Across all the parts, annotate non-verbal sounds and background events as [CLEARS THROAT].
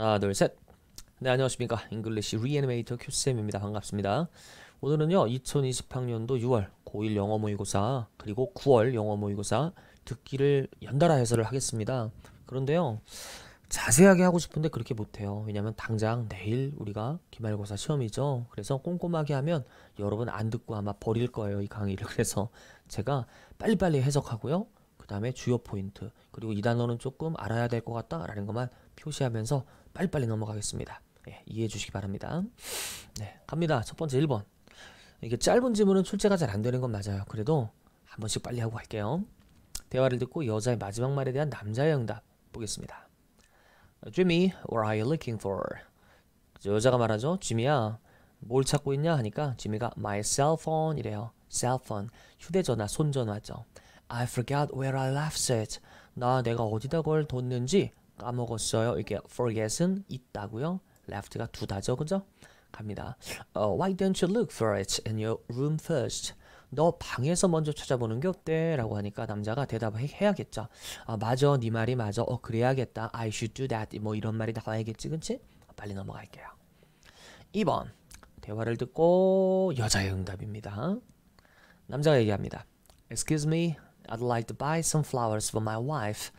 하나 둘 셋. 네 안녕하십니까 잉글리시 리애니메이터 큐쌤입니다 반갑습니다. 오늘은요 2020학년도 6월 고1 영어 모의고사 그리고 9월 영어 모의고사 듣기를 연달아 해설을 하겠습니다. 그런데요 자세하게 하고 싶은데 그렇게 못해요. 왜냐면 당장 내일 우리가 기말고사 시험이죠. 그래서 꼼꼼하게 하면 여러분 안 듣고 아마 버릴 거예요 이 강의를. [LAUGHS] 그래서 제가 빨리빨리 해석하고요. 그 다음에 주요 포인트 그리고 이 단어는 조금 알아야 될 것 같다라는 것만 표시하면서 빨리빨리 넘어가겠습니다. 예, 이해해 주시기 바랍니다. 네, 갑니다. 첫 번째 1번. 이게 짧은 질문은 출제가 잘 안 되는 건 맞아요. 그래도 한 번씩 빨리 하고 갈게요. 대화를 듣고 여자의 마지막 말에 대한 남자의 응답 보겠습니다. Jimmy, what are you looking for? 여자가 말하죠. 지미야, 뭘 찾고 있냐 하니까 지미가 my cell phone 이래요. cell phone, 휴대전화, 손전화죠. I forgot where I left it. 나 내가 어디다 걸 뒀는지 까먹었어요. 이게 forget은 있다고요. left가 두다죠. 그죠? 갑니다. Uh, why don't you look for it in your room first? 너 방에서 먼저 찾아보는 게 어때? 라고 하니까 남자가 대답 해야겠죠. 아, 맞아. 네 말이 맞아. 어, 그래야겠다. I should do that. 뭐 이런 말이 나와야겠지. 그치? 아, 빨리 넘어갈게요. 2번. 대화를 듣고 여자의 응답입니다. 남자가 얘기합니다. Excuse me. I'd like to buy some flowers for my wife.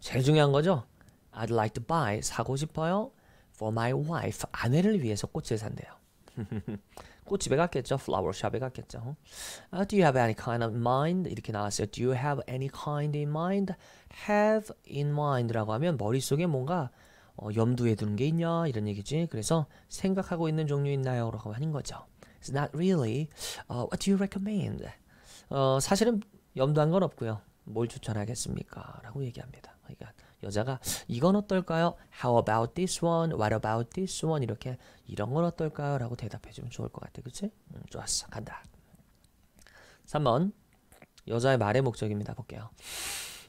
제일 중요한 거죠. I'd like to buy 사고 싶어요. For my wife 아내를 위해서 꽃을 산대요. 꽃집에 갔겠죠. flower shop에 갔겠죠. Uh, do you have any kind of mind? 이렇게 나왔어요. Do you have any kind in mind? Have in mind라고 하면 머릿속에 뭔가 어, 염두에 두는 게 있냐 이런 얘기지. 그래서 생각하고 있는 종류 있나요? 라고 하는 거죠. It's not really. Uh, what do you recommend? 어, 사실은 염두한 건 없고요. 뭘 추천하겠습니까? 라고 얘기합니다. 그러니까 여자가 이건 어떨까요? How about this one? What about this one? 이렇게 이런 건 어떨까요? 라고 대답해주면 좋을 것 같아. 그치? 음, 좋았어. 간다. 3번 여자의 말의 목적입니다. 볼게요.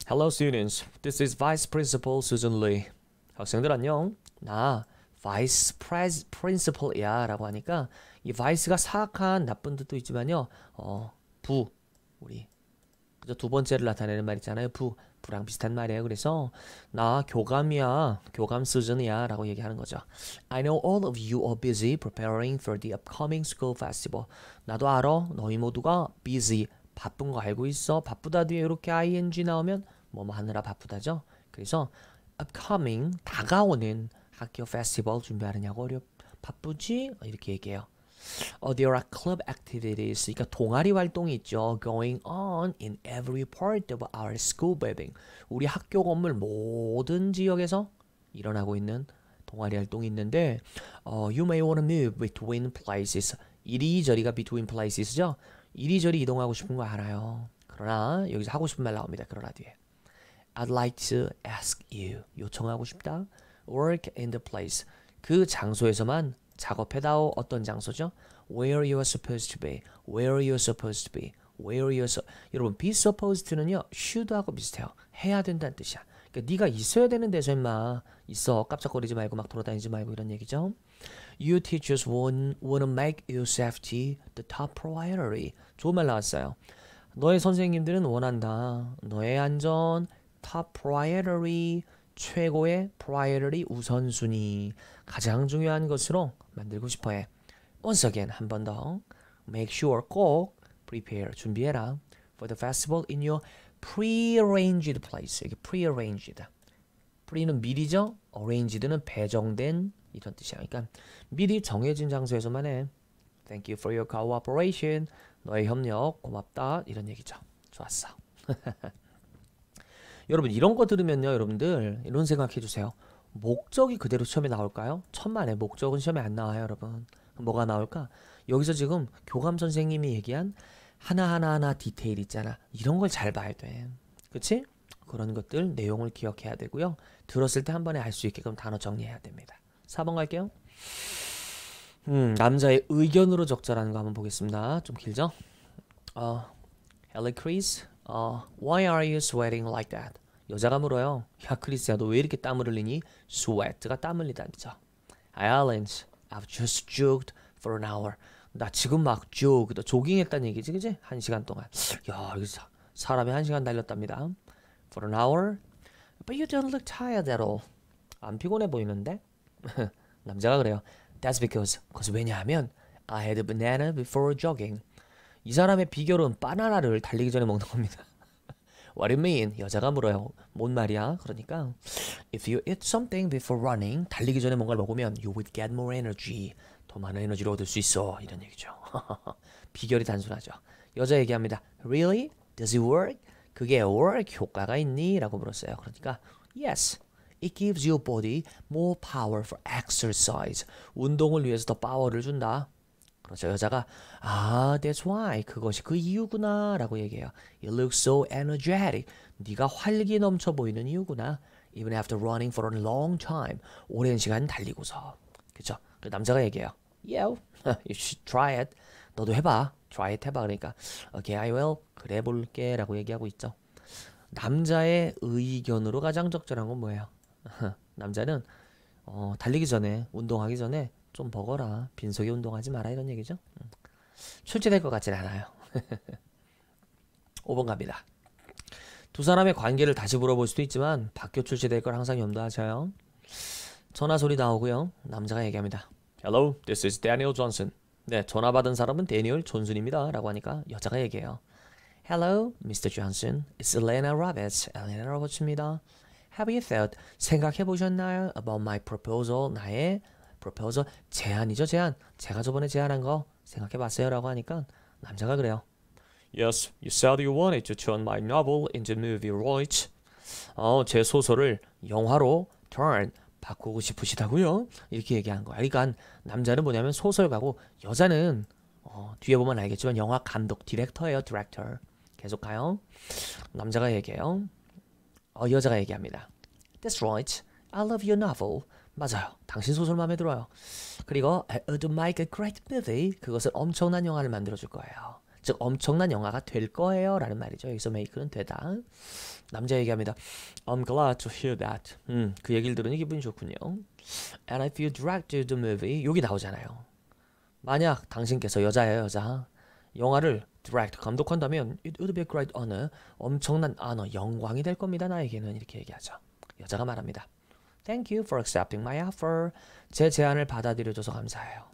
Hello students. This is Vice Principal Susan Lee. 학생들 어, 안녕. 나 Vice Principal이야 라고 하니까 이 Vice가 사악한 나쁜 뜻도 있지만요. 어, 부 우리 그죠? 두 번째를 나타내는 말 있잖아요. 부 부랑 비슷한 말이에요. 그래서 나 교감이야, 교감 수준이야라고 얘기하는 거죠. I know all of you are busy preparing for the upcoming school festival. 나도 알아. 너희 모두가 busy 바쁜 거 알고 있어. 바쁘다 뒤에 이렇게 ing 나오면 뭐뭐 하느라 바쁘다죠. 그래서 upcoming 다가오는 학교 페스티벌 준비하느냐고 어렵 바쁘지 이렇게 얘기해요. 어, there are club activities. 그러니까 동아리 활동이 있죠. going on in every part of our school building. 우리 학교 건물 모든 지역에서 일어나고 있는 동아리 활동이 있는데 어, you may want to move between places. 이리저리가 between places죠. 이리저리 이동하고 싶은 거 알아요. 그러나 여기서 하고 싶은 말 나옵니다. 그러나 뒤에 I'd like to ask you 요청하고 싶다. Work in the place 그 장소에서만 작업해다오 어떤 장소죠? Where you are supposed to be. Where you are supposed to be. Where you are so... 여러분 be supposed to는요 should하고 비슷해요. 해야 된다는 뜻이야. 그러니까 네가 있어야 되는 데서 임마 있어 깝짝거리지 말고 막 돌아다니지 말고 이런 얘기죠. You teachers want, want to make your safety the top priority. 좋은 말 나왔어요. 너의 선생님들은 원한다. 너의 안전 top priority 최고의 priority 우선순위. 가장 중요한 것으로 만들고 싶어 해. Once again 한번 더. Make sure 꼭 prepare 준비해라. For the festival in your prearranged place. 이게 prearranged. pre는 미리죠. arranged는 배정된 이런 뜻이야. 그러니까 미리 정해진 장소에서만 해. Thank you for your cooperation. 너의 협력 고맙다 이런 얘기죠. 좋았어. 여러분 이런 거 들으면요, 여러분들 이런 생각해 주세요. 목적이 그대로 시험에 나올까요? 천만에 목적은 시험에 안 나와요, 여러분. 뭐가 나올까? 여기서 지금 교감 선생님이 얘기한 하나하나하나 디테일 있잖아. 이런 걸 잘 봐야 돼. 그치? 그런 것들 내용을 기억해야 되고요. 들었을 때 한 번에 알 수 있게끔 단어 정리해야 됩니다. 4번 갈게요. 음, 남자의 의견으로 적절한 거 한번 보겠습니다. 좀 길죠? 어, e l i c r i s 어, why are you sweating like that? 여자가 물어요. 야 크리스야 너 왜 이렇게 땀을 흘리니? 스웨트가 땀흘리다죠 I Alan's I've just jogged for an hour. 나 지금 막 jog, 조깅했다는 얘기지, 그지? 한 시간 동안. 야, 이거 사람이 한 시간 달렸답니다. For an hour. But you don't look tired at all. 안 피곤해 보이는데? [LAUGHS] 남자가 그래요. That's because, 그것은 왜냐하면 I had a banana before jogging. 이 사람의 비결은 바나나를 달리기 전에 먹는 겁니다. What do you mean? 여자가 물어요. 뭔 말이야? 그러니까 If you eat something before running, 달리기 전에 뭔가를 먹으면 you would get more energy. 더 많은 에너지를 얻을 수 있어. 이런 얘기죠. 비결이 단순하죠. 여자 얘기합니다. Really? Does it work? 그게 work 효과가 있니? 라고 물었어요. 그러니까 Yes. It gives your body more power for exercise. 운동을 위해서 더 파워를 준다. 그렇죠. 여자가 아, that's why 그것이 그 이유구나라고 얘기해요. You look so energetic. 네가 활기 넘쳐 보이는 이유구나. Even after running for a long time. 오랜 시간 달리고서. 그렇죠. 그 남자가 얘기해요. Yeah, [LAUGHS] you should try it. 너도 해봐. Try it 해봐. 그러니까 Okay, I will. 그래 볼게 라고 얘기하고 있죠. 남자의 의견으로 가장 적절한 건 뭐예요? [LAUGHS] 남자는 어, 달리기 전에 운동하기 전에 좀버거라 빈속에 운동하지 마라. 이런 얘기죠. 음. 출제될 것 같진 않아요. 5번 [LAUGHS] 갑니다. 두 사람의 관계를 다시 물어볼 수도 있지만 바뀌어 출제될 걸 항상 염두하셔요. 전화 소리 나오고요. 남자가 얘기합니다. Hello, this is Daniel Johnson. 네, 전화 받은 사람은 Daniel j o h n s o n 입니다 라고 하니까 여자가 얘기해요. Hello, Mr. Johnson. It's Elena Roberts. Elena Roberts입니다. Have you thought, 생각해 보셨나요? About my proposal, 나의 proposal 제안이죠 제안 제가 저번에 제안한 거 생각해봤어요 라고 하니까 남자가 그래요 Yes, you said you wanted to turn my novel into movie r i g h t 어, 제 소설을 영화로 turn 바꾸고 싶으시다고요 이렇게 얘기한 거야 그러니까 남자는 뭐냐면 소설가고 여자는 어, 뒤에 보면 알겠지만 영화 감독 디렉터예요 디렉터 계속 가요 남자가 얘기해요 어, 여자가 얘기합니다 That's right, I love your novel 맞아요. 당신 소설 마음에 들어요. 그리고 it'll make a great movie. 그것은 엄청난 영화를 만들어줄 거예요. 즉 엄청난 영화가 될 거예요 라는 말이죠. 여기서 메이크 e 는 되다. 남자 얘기합니다. I'm glad to hear that. 음, 그 얘기를 들으니 기분이 좋군요. And I feel d r a e d t the movie. 여기 나오잖아요. 만약 당신께서 여자예요 여자. 영화를 direct 감독한다면 it would be a great honor. 엄청난 honor, 아, 영광이 될 겁니다. 나에게는 이렇게 얘기하죠. 여자가 말합니다. Thank you for accepting my offer. 제 제안을 받아들여줘서 감사해요.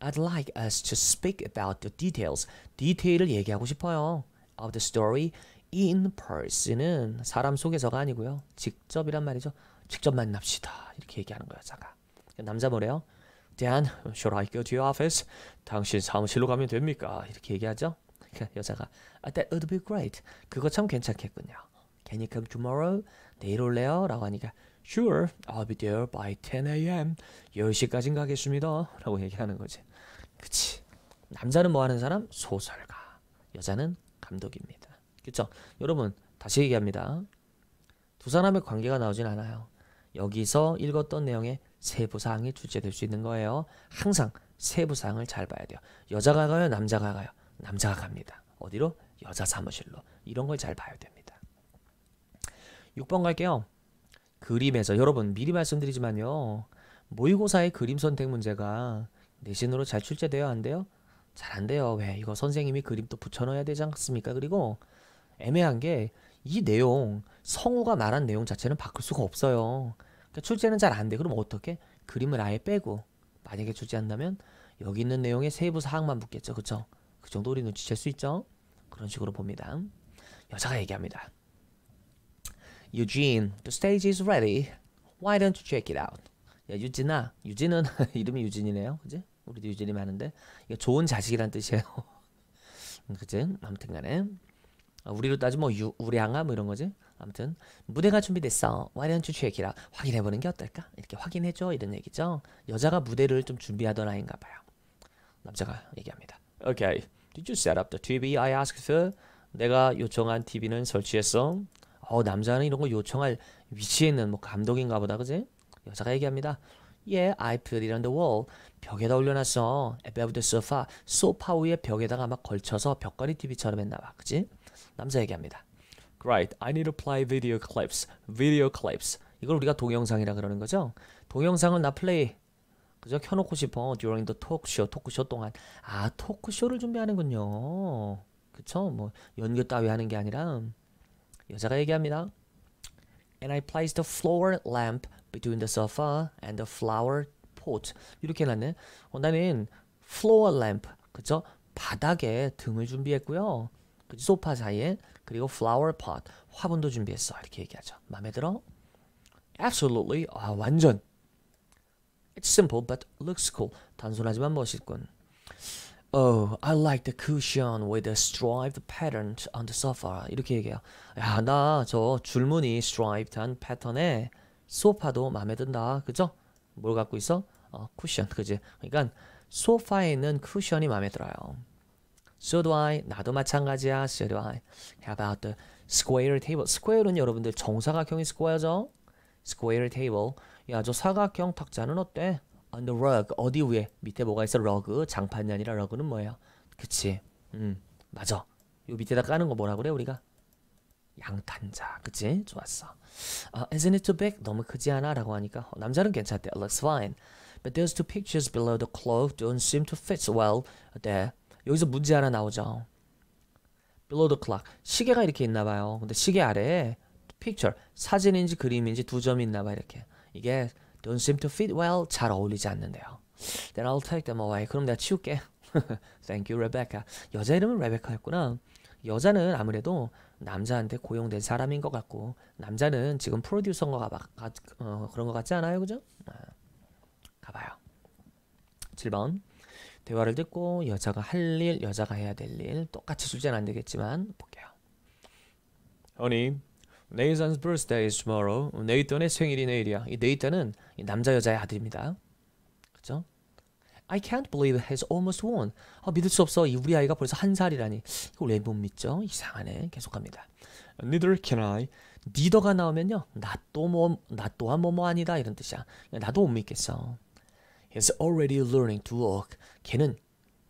I'd like us to speak about the details. 디테일을 얘기하고 싶어요. Of the story in person은 사람 속에서가 아니고요. 직접이란 말이죠. 직접 만납시다. 이렇게 얘기하는 거예요, 자가. 남자 뭐래요? Dan, should I go to your office? 당신 사무실로 가면 됩니까? 이렇게 얘기하죠. 여자가 That would be great. 그거 참 괜찮겠군요. Can you come tomorrow? 내일 올래요? 라고 하니까 Sure, I'll be there by 10 a.m. 10시까진 가겠습니다. 라고 얘기하는 거지. 그치. 남자는 뭐 하는 사람? 소설가. 여자는 감독입니다. 그쵸? 여러분, 다시 얘기합니다. 두 사람의 관계가 나오진 않아요. 여기서 읽었던 내용의 세부사항이 출제될 수 있는 거예요. 항상 세부사항을 잘 봐야 돼요. 여자가 가요? 남자가 가요? 남자가 갑니다. 어디로? 여자 사무실로. 이런 걸 잘 봐야 됩니다. 6번 갈게요. 그림에서 여러분 미리 말씀드리지만요. 모의고사의 그림 선택 문제가 내신으로 잘 출제되어야 한대요. 잘 안 돼요. 왜? 이거 선생님이 그림또 붙여넣어야 되지 않습니까? 그리고 애매한 게 이 내용 성우가 말한 내용 자체는 바꿀 수가 없어요. 그러니까 출제는 잘 안 돼. 그럼 어떻게? 그림을 아예 빼고 만약에 출제한다면 여기 있는 내용의 세부 사항만 붙겠죠. 그쵸? 그 정도 우리 눈치챌 수 있죠? 그런 식으로 봅니다. 여자가 얘기합니다. e u the stage is ready. Why don't you check it out? 야, 유진아, 유진은 [LAUGHS] 이름이 유진이네요, 그지? 우리도 유진이 많은데 이거 좋은 자식이란 뜻이에요. [LAUGHS] 음, 그지? 아무튼간에 아, 우리로 따지면 뭐 우량아 뭐 이런 거지. 아무튼 무대가 준비됐어. Why don't you check it out? 확인해보는 게 어떨까? 이렇게 확인해줘 이런 얘기죠. 여자가 무대를 좀 준비하던 아이인가 봐요. 남자가 얘기합니다. Okay, did you set up the TV I asked for? 내가 요청한 TV는 설치했어. 어 남자는 이런 거 요청할 위치에 있는 뭐 감독인가 보다 그지? 여자가 얘기합니다. Yeah, I put it on the wall. 벽에다 올려놨어. Above the sofa. 소파 위에 벽에다가 막 걸쳐서 벽걸이 TV처럼 했나 봐. 그지? 남자 얘기합니다. r i g t I need to play video clips. Video clips. 이걸 우리가 동영상이라 그러는 거죠. 동영상을 나 플레이. 그저 켜놓고 싶어. During the talkshow, 토크쇼 동안. 아, 토크쇼를 준비하는군요. 그쵸? 뭐 연극 따위 하는 게 아니라 여자가 얘기합니다. And I placed the floor lamp between the sofa and the flower pot. 이렇게 해놨네. 어, 나는 floor lamp, 그쵸? 바닥에 등을 준비했고요. 그 소파 사이에 그리고 flower pot, 화분도 준비했어. 이렇게 얘기하죠. 마음에 들어? Absolutely. 아, 완전. It's simple but looks cool. 단순하지만 멋있군. Oh, I like the cushion with a striped pattern on the sofa. 이렇게 얘기해요. 야, 나 저 줄무늬 striped한 패턴의 소파도 마음에 든다. 그죠? 뭘 갖고 있어? 어, 쿠션. 그지? 그러니까 소파에 있는 쿠션이 마음에 들어요. So do I. 나도 마찬가지야. So do I. How about the square table? square는 여러분들 정사각형이 square죠? square table. 야, 저 사각형 탁자는 어때? on the rug 어디 위에 밑에 뭐가 있어 rug 장판이 아니라 rug는 뭐예요? 그치 음 맞아 요 밑에다 까는 거 뭐라 그래 우리가? 양탄자 그치? 좋았어 uh, Isn't it too big? 너무 크지 않아? 라고 하니까 어, 남자는 괜찮대 Looks fine But those two pictures below the cloth don't seem to fit well there 여기서 문제 하나 나오죠 Below the clock 시계가 이렇게 있나봐요 근데 시계 아래에 picture 사진인지 그림인지 두 점이 있나봐 이렇게 이게 Don't seem to fit well. 잘 어울리지 않는데요. Then I'll take them away. 그럼 내가 치울게. [LAUGHS] Thank you, Rebecca. 여자 이름은 레베카였구나. 여자는 아무래도 남자한테 고용된 사람인 것 같고 남자는 지금 프로듀서인 것 같, 어, 그런 것 같지 않아요, 그죠? 아, 가봐요. 7번 대화를 듣고 여자가 할 일, 여자가 해야 될 일 똑같이 주제는 안 되겠지만 볼게요. Honey, Nathan's birthday is tomorrow. 네이턴의 생일이 내일이야. 이 네이턴은 이 남자 여자의 아들입니다. 그죠? I can't believe has almost o n 아, 믿을 수 없어. 이 우리 아이가 벌써 한 살이라니. 이걸 왜못 믿죠? 이상하네. 계속합니다. Neither can I. 니더가 나오면요. 나또 뭐, 나 또한 뭐뭐 뭐 아니다. 이런 뜻이야. 나도 못 믿겠어. He's already learning to walk. 걔는,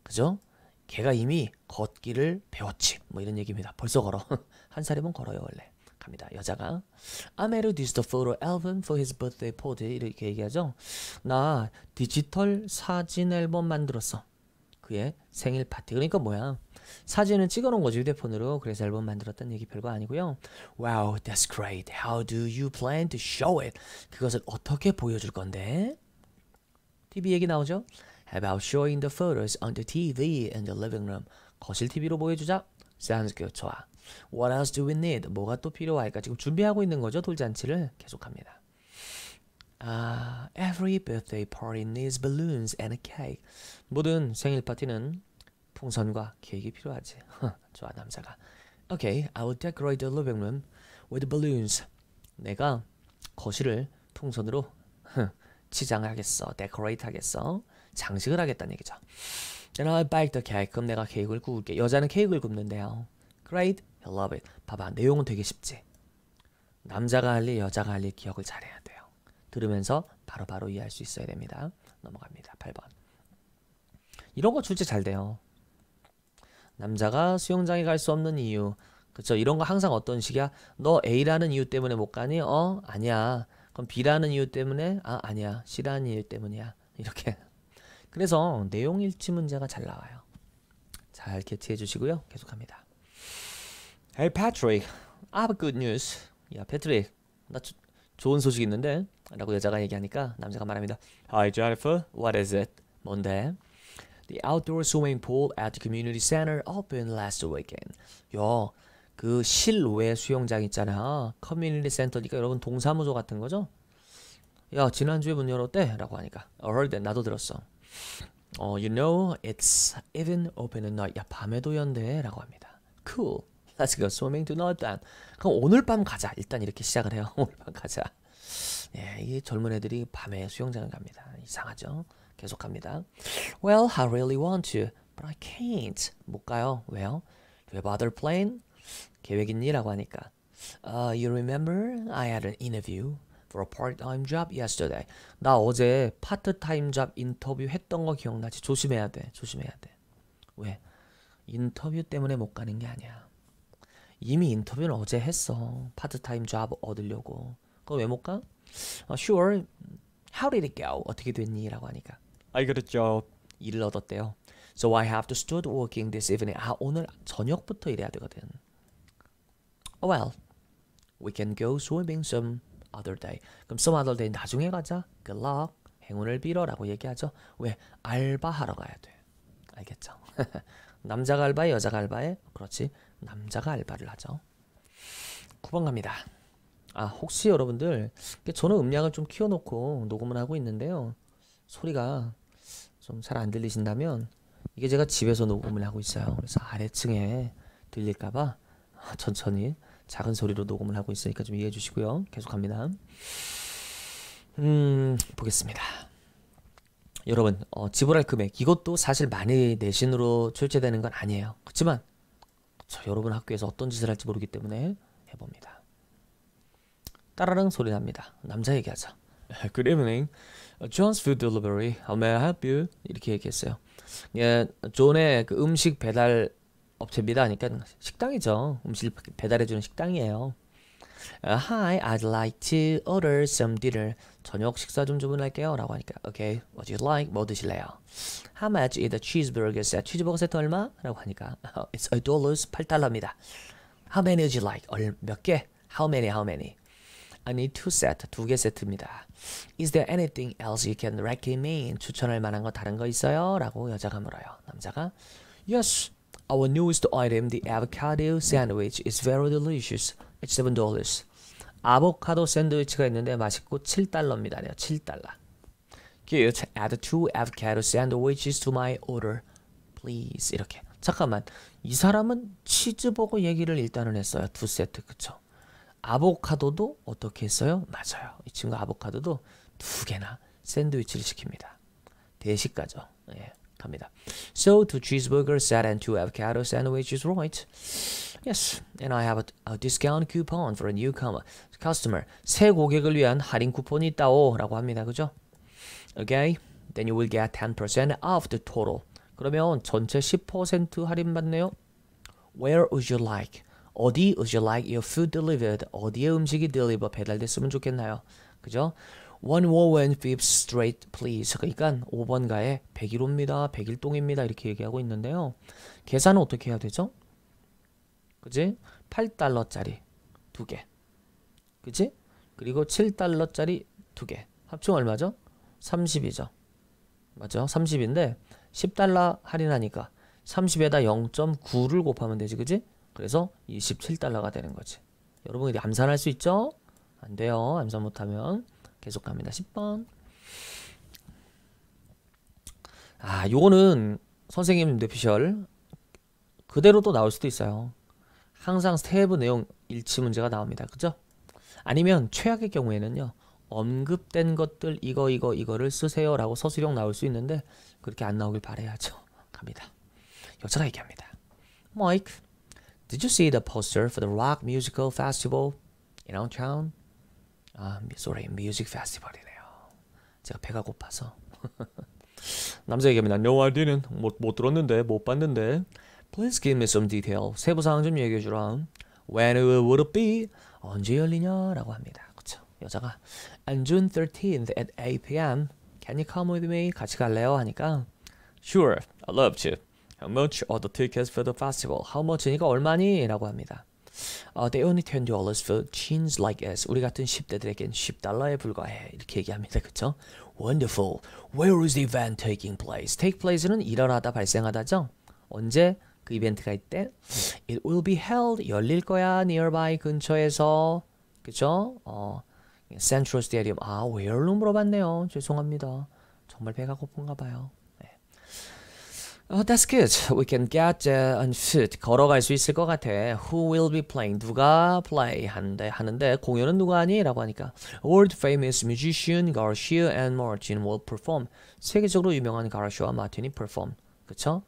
그죠? 걔가 이미 걷기를 배웠지. 뭐 이런 얘기입니다. 벌써 걸어. [LAUGHS] 한 살이면 걸어요, 원래. 갑니다. 여자가 I'm introduced a photo album for his birthday party 이렇게 얘기하죠. 나 디지털 사진 앨범 만들었어. 그의 생일 파티. 그러니까 뭐야? 사진을 찍어놓은 거지 휴대폰으로. 그래서 앨범 만들었다는 얘기 별거 아니고요. Wow, that's great. How do you plan to show it? 그것을 어떻게 보여줄 건데? TV 얘기 나오죠? About showing the photos on the TV in the living room. 거실 TV로 보여주자. Sounds good. 좋아. What else do we need? 뭐가 또 필요할까? 지금 준비하고 있는 거죠. 돌잔치를 계속합니다. 아, every birthday party needs balloons and a cake. 모든 생일 파티는 풍선과 케이크가 필요하지. 좋아 남자가. Okay, I will decorate the living room with balloons. 내가 거실을 풍선으로 치장하겠어, decorate 하겠어, 장식을 하겠다는 얘기죠. Then I'll bake the cake. 그럼 내가 케이크를 구울게. 여자는 케이크를 굽는데요. Great. I love it. 봐봐 내용은 되게 쉽지. 남자가 할 일, 여자가 할 일 기억을 잘해야 돼요. 들으면서 바로바로 바로 이해할 수 있어야 됩니다. 넘어갑니다. 8번. 이런 거 출제 잘 돼요. 남자가 수영장에 갈 수 없는 이유. 그쵸 이런 거 항상 어떤 식이야? 너 A라는 이유 때문에 못 가니? 어 아니야. 그럼 B라는 이유 때문에 아 아니야. C라는 이유 때문이야. 이렇게. 그래서 내용 일치 문제가 잘 나와요. 잘 캐치해 주시고요. 계속합니다. Hey Patrick, I have good news. 야 패트릭, 나 조, 좋은 소식 있는데? 라고 여자가 얘기하니까 남자가 말합니다. Hi Jennifer, what is it? 뭔데? The outdoor swimming pool at the community center opened last weekend. 야, 그 실외 수영장 있잖아. 커뮤니티 센터니까 여러분 동사무소 같은 거죠? 야, 지난주에 문 열었대? 라고 하니까. I heard that. 나도 들었어. 어, you know, it's even open at night. 야, 밤에도 연대. 라고 합니다. Cool. Let's go swimming tonight then. 그럼 오늘 밤 가자. 일단 이렇게 시작을 해요. 오늘 밤 가자. 예, 이 젊은 애들이 밤에 수영장을 갑니다. 이상하죠? 계속 갑니다. Well, I really want to, but I can't. 못 가요. 왜요? Do you have other plan? 계획 있니라고 하니까. Uh, you remember I had an interview for a part-time job yesterday. 나 어제 파트타임 잡 인터뷰 했던 거 기억나지? 조심해야 돼. 조심해야 돼. 왜? 인터뷰 때문에 못 가는 게 아니야. 이미 인터뷰는 어제 했어. 파트타임 잡 얻으려고. 그거 왜 못 가? 어, sure. How did it go? 어떻게 됐니? 라고 하니까. I got a job. 일을 얻었대요. So I have to start working this evening. 아, 오늘 저녁부터 일해야 되거든. Oh well. We can go swimming some other day. 그럼 some other day 나중에 가자. Good luck. 행운을 빌어라고 얘기하죠. 왜? 알바하러 가야 돼. 알겠죠? 남자가 알바에 여자가 알바에 그렇지. 남자가 알바를 하죠. 9번 갑니다. 아 혹시 여러분들 저는 음량을 좀 키워놓고 녹음을 하고 있는데요. 소리가 좀 잘 안 들리신다면 이게 제가 집에서 녹음을 하고 있어요. 그래서 아래층에 들릴까봐 천천히 작은 소리로 녹음을 하고 있으니까 좀 이해해 주시고요. 계속합니다. 음 보겠습니다. 여러분 어, 지불할 금액 이것도 사실 많이 내신으로 출제되는 건 아니에요. 그렇지만 저 여러분 학교에서 어떤 짓을 할지 모르기 때문에 해봅니다. 따라랑 소리 납니다. 남자 얘기하자. [LAUGHS] Good evening. 어, John's food delivery. How may I help you? 이렇게 얘기했어요. 예, 존의 그 음식 배달 업체입니다. 그러니까 식당이죠. 음식 배달해주는 식당이에요. Uh, hi, I'd like to order some dinner. 저녁 식사 좀 주문할게요. 라고 하니까 Okay, what do you like? 뭐 드실래요? How much is the cheeseburger set? 치즈버거 세트 얼마? 라고 하니까 It's a dollar, 8달러입니다. How many would you like? 얼, 몇 개? How many, how many? I need two set, 두개 세트입니다. Is there anything else you can recommend? 추천할 만한 거 다른 거 있어요? 라고 여자가 물어요. 남자가 Yes, Our newest item, the avocado sandwich, is very delicious at $7. 아보카도 샌드위치가 있는데 맛있고 7달러입니다요. 7달러. Cute. Add two avocado sandwiches to my order, please. 이렇게. 잠깐만. 이 사람은 치즈버거 얘기를 일단은 했어요. 두 세트. 그쵸? 아보카도도 어떻게 했어요? 맞아요. 이 친구 아보카도도 두 개나 샌드위치를 시킵니다. 대식가죠. 예. 답니다. So two cheeseburger set and two avocado sandwich is right. Yes, and I have a, a discount coupon for a newcomer customer. 새 고객을 위한 할인 쿠폰이 있다오라고 합니다. 그죠? Okay, then you will get 10% off the total. 그러면 전체 10% 할인 받네요. Where would you like? 어디 would you like your food delivered? 어디에 음식이 deliver 배달됐으면 좋겠나요? 그죠? One more and fifth straight, please. 그러니까 5번 가에 101호입니다. 101동입니다. 이렇게 얘기하고 있는데요. 계산은 어떻게 해야 되죠? 그지? 8달러짜리 2 개. 그지? 그리고 7달러짜리 2 개. 합충 얼마죠? 30이죠. 맞죠? 30인데 10달러 할인하니까 30에다 0.9를 곱하면 되지. 그지? 그래서 27달러가 되는 거지. 여러분 이게 암산할 수 있죠? 안 돼요. 암산 못하면. 계속 갑니다. 10번. 아, 요거는 선생님 뇌피셜 그대로 또 나올 수도 있어요. 항상 스텝 내용 일치 문제가 나옵니다. 그죠? 아니면 최악의 경우에는요. 언급된 것들 이거 이거 이거를 쓰세요 라고 서술형 나올 수 있는데 그렇게 안 나오길 바래야죠. [LAUGHS] 갑니다. 여자가 얘기합니다. Mike, did you see the poster for the rock musical festival in our town? 아, sorry, music festival이래요. 제가 배가 고파서. 남자 얘기합니다. No, I didn't. 못, 못 들었는데, 못 봤는데. Please give me some detail. 세부 사항 좀 얘기해 주라. When will it be? 언제 열리냐라고 합니다. 그쵸? 여자가 On June 13th at 8 p.m. Can you come with me? 같이 갈래요? 하니까 Sure, I'd love to. How much are the tickets for the festival? How much니까 얼마니? 라고 합니다. uh, They only 10 dollars for teens like us. 우리 같은 10대들에겐 10달러에 불과해. 이렇게 얘기합니다. 그쵸? Wonderful. Where is the event taking place? Take place는 일어나다 발생하다죠. 언제? 그 이벤트가 있대. It will be held. 열릴 거야. nearby 근처에서. 그쵸? 어, Central Stadium. 아, where로 물어봤네요. 죄송합니다. 정말 배가 고픈가 봐요. Oh, that's good. We can get uh, on foot. 걸어갈 수 있을 것 같아. Who will be playing? 누가 play? 한데, 하는데 공연은 누가 하니? 라고 하니까 World famous musician Garcia and Martin will perform. 세계적으로 유명한 가르시아와 마틴이 perform. 그쵸?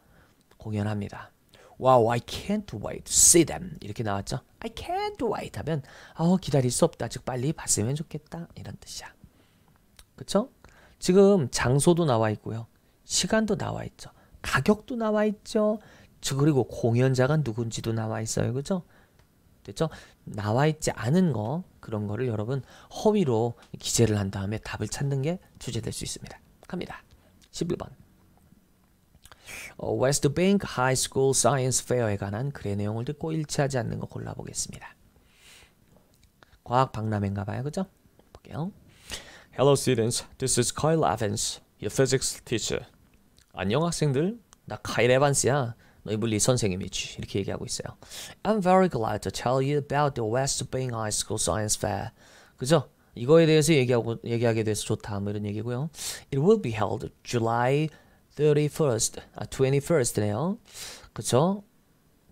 공연합니다. Wow, I can't wait. See them. 이렇게 나왔죠. I can't wait 하면 아우 기다릴 수 없다. 즉 빨리 봤으면 좋겠다. 이런 뜻이야. 그쵸? 지금 장소도 나와 있고요. 시간도 나와 있죠. 가격도 나와 있죠. 그리고 공연자가 누군지도 나와 있어요. 그죠? 됐죠? 나와 있지 않은 거 그런 거를 여러분 허위로 기재를 한 다음에 답을 찾는 게 주제될 수 있습니다. 갑니다. 11번. 어, 웨스트뱅크 하이스쿨 사이언스 페어에 관한 글의 내용을 듣고 일치하지 않는 거 골라보겠습니다. 과학 박람회인가 봐요. 그죠? 볼게요. Hello students. This is Kyle Evans, your physics teacher. 안녕 아, 학생들, 나 카일 에반스야. 너희 물리 선생님이지. 이렇게 얘기하고 있어요. I'm very glad to tell you about the West Bay High School Science Fair. 그죠? 이거에 대해서 얘기하고 얘기하게 돼서 좋다. 뭐 이런 얘기고요. It will be held July 31st, 아 21st네요. 그죠?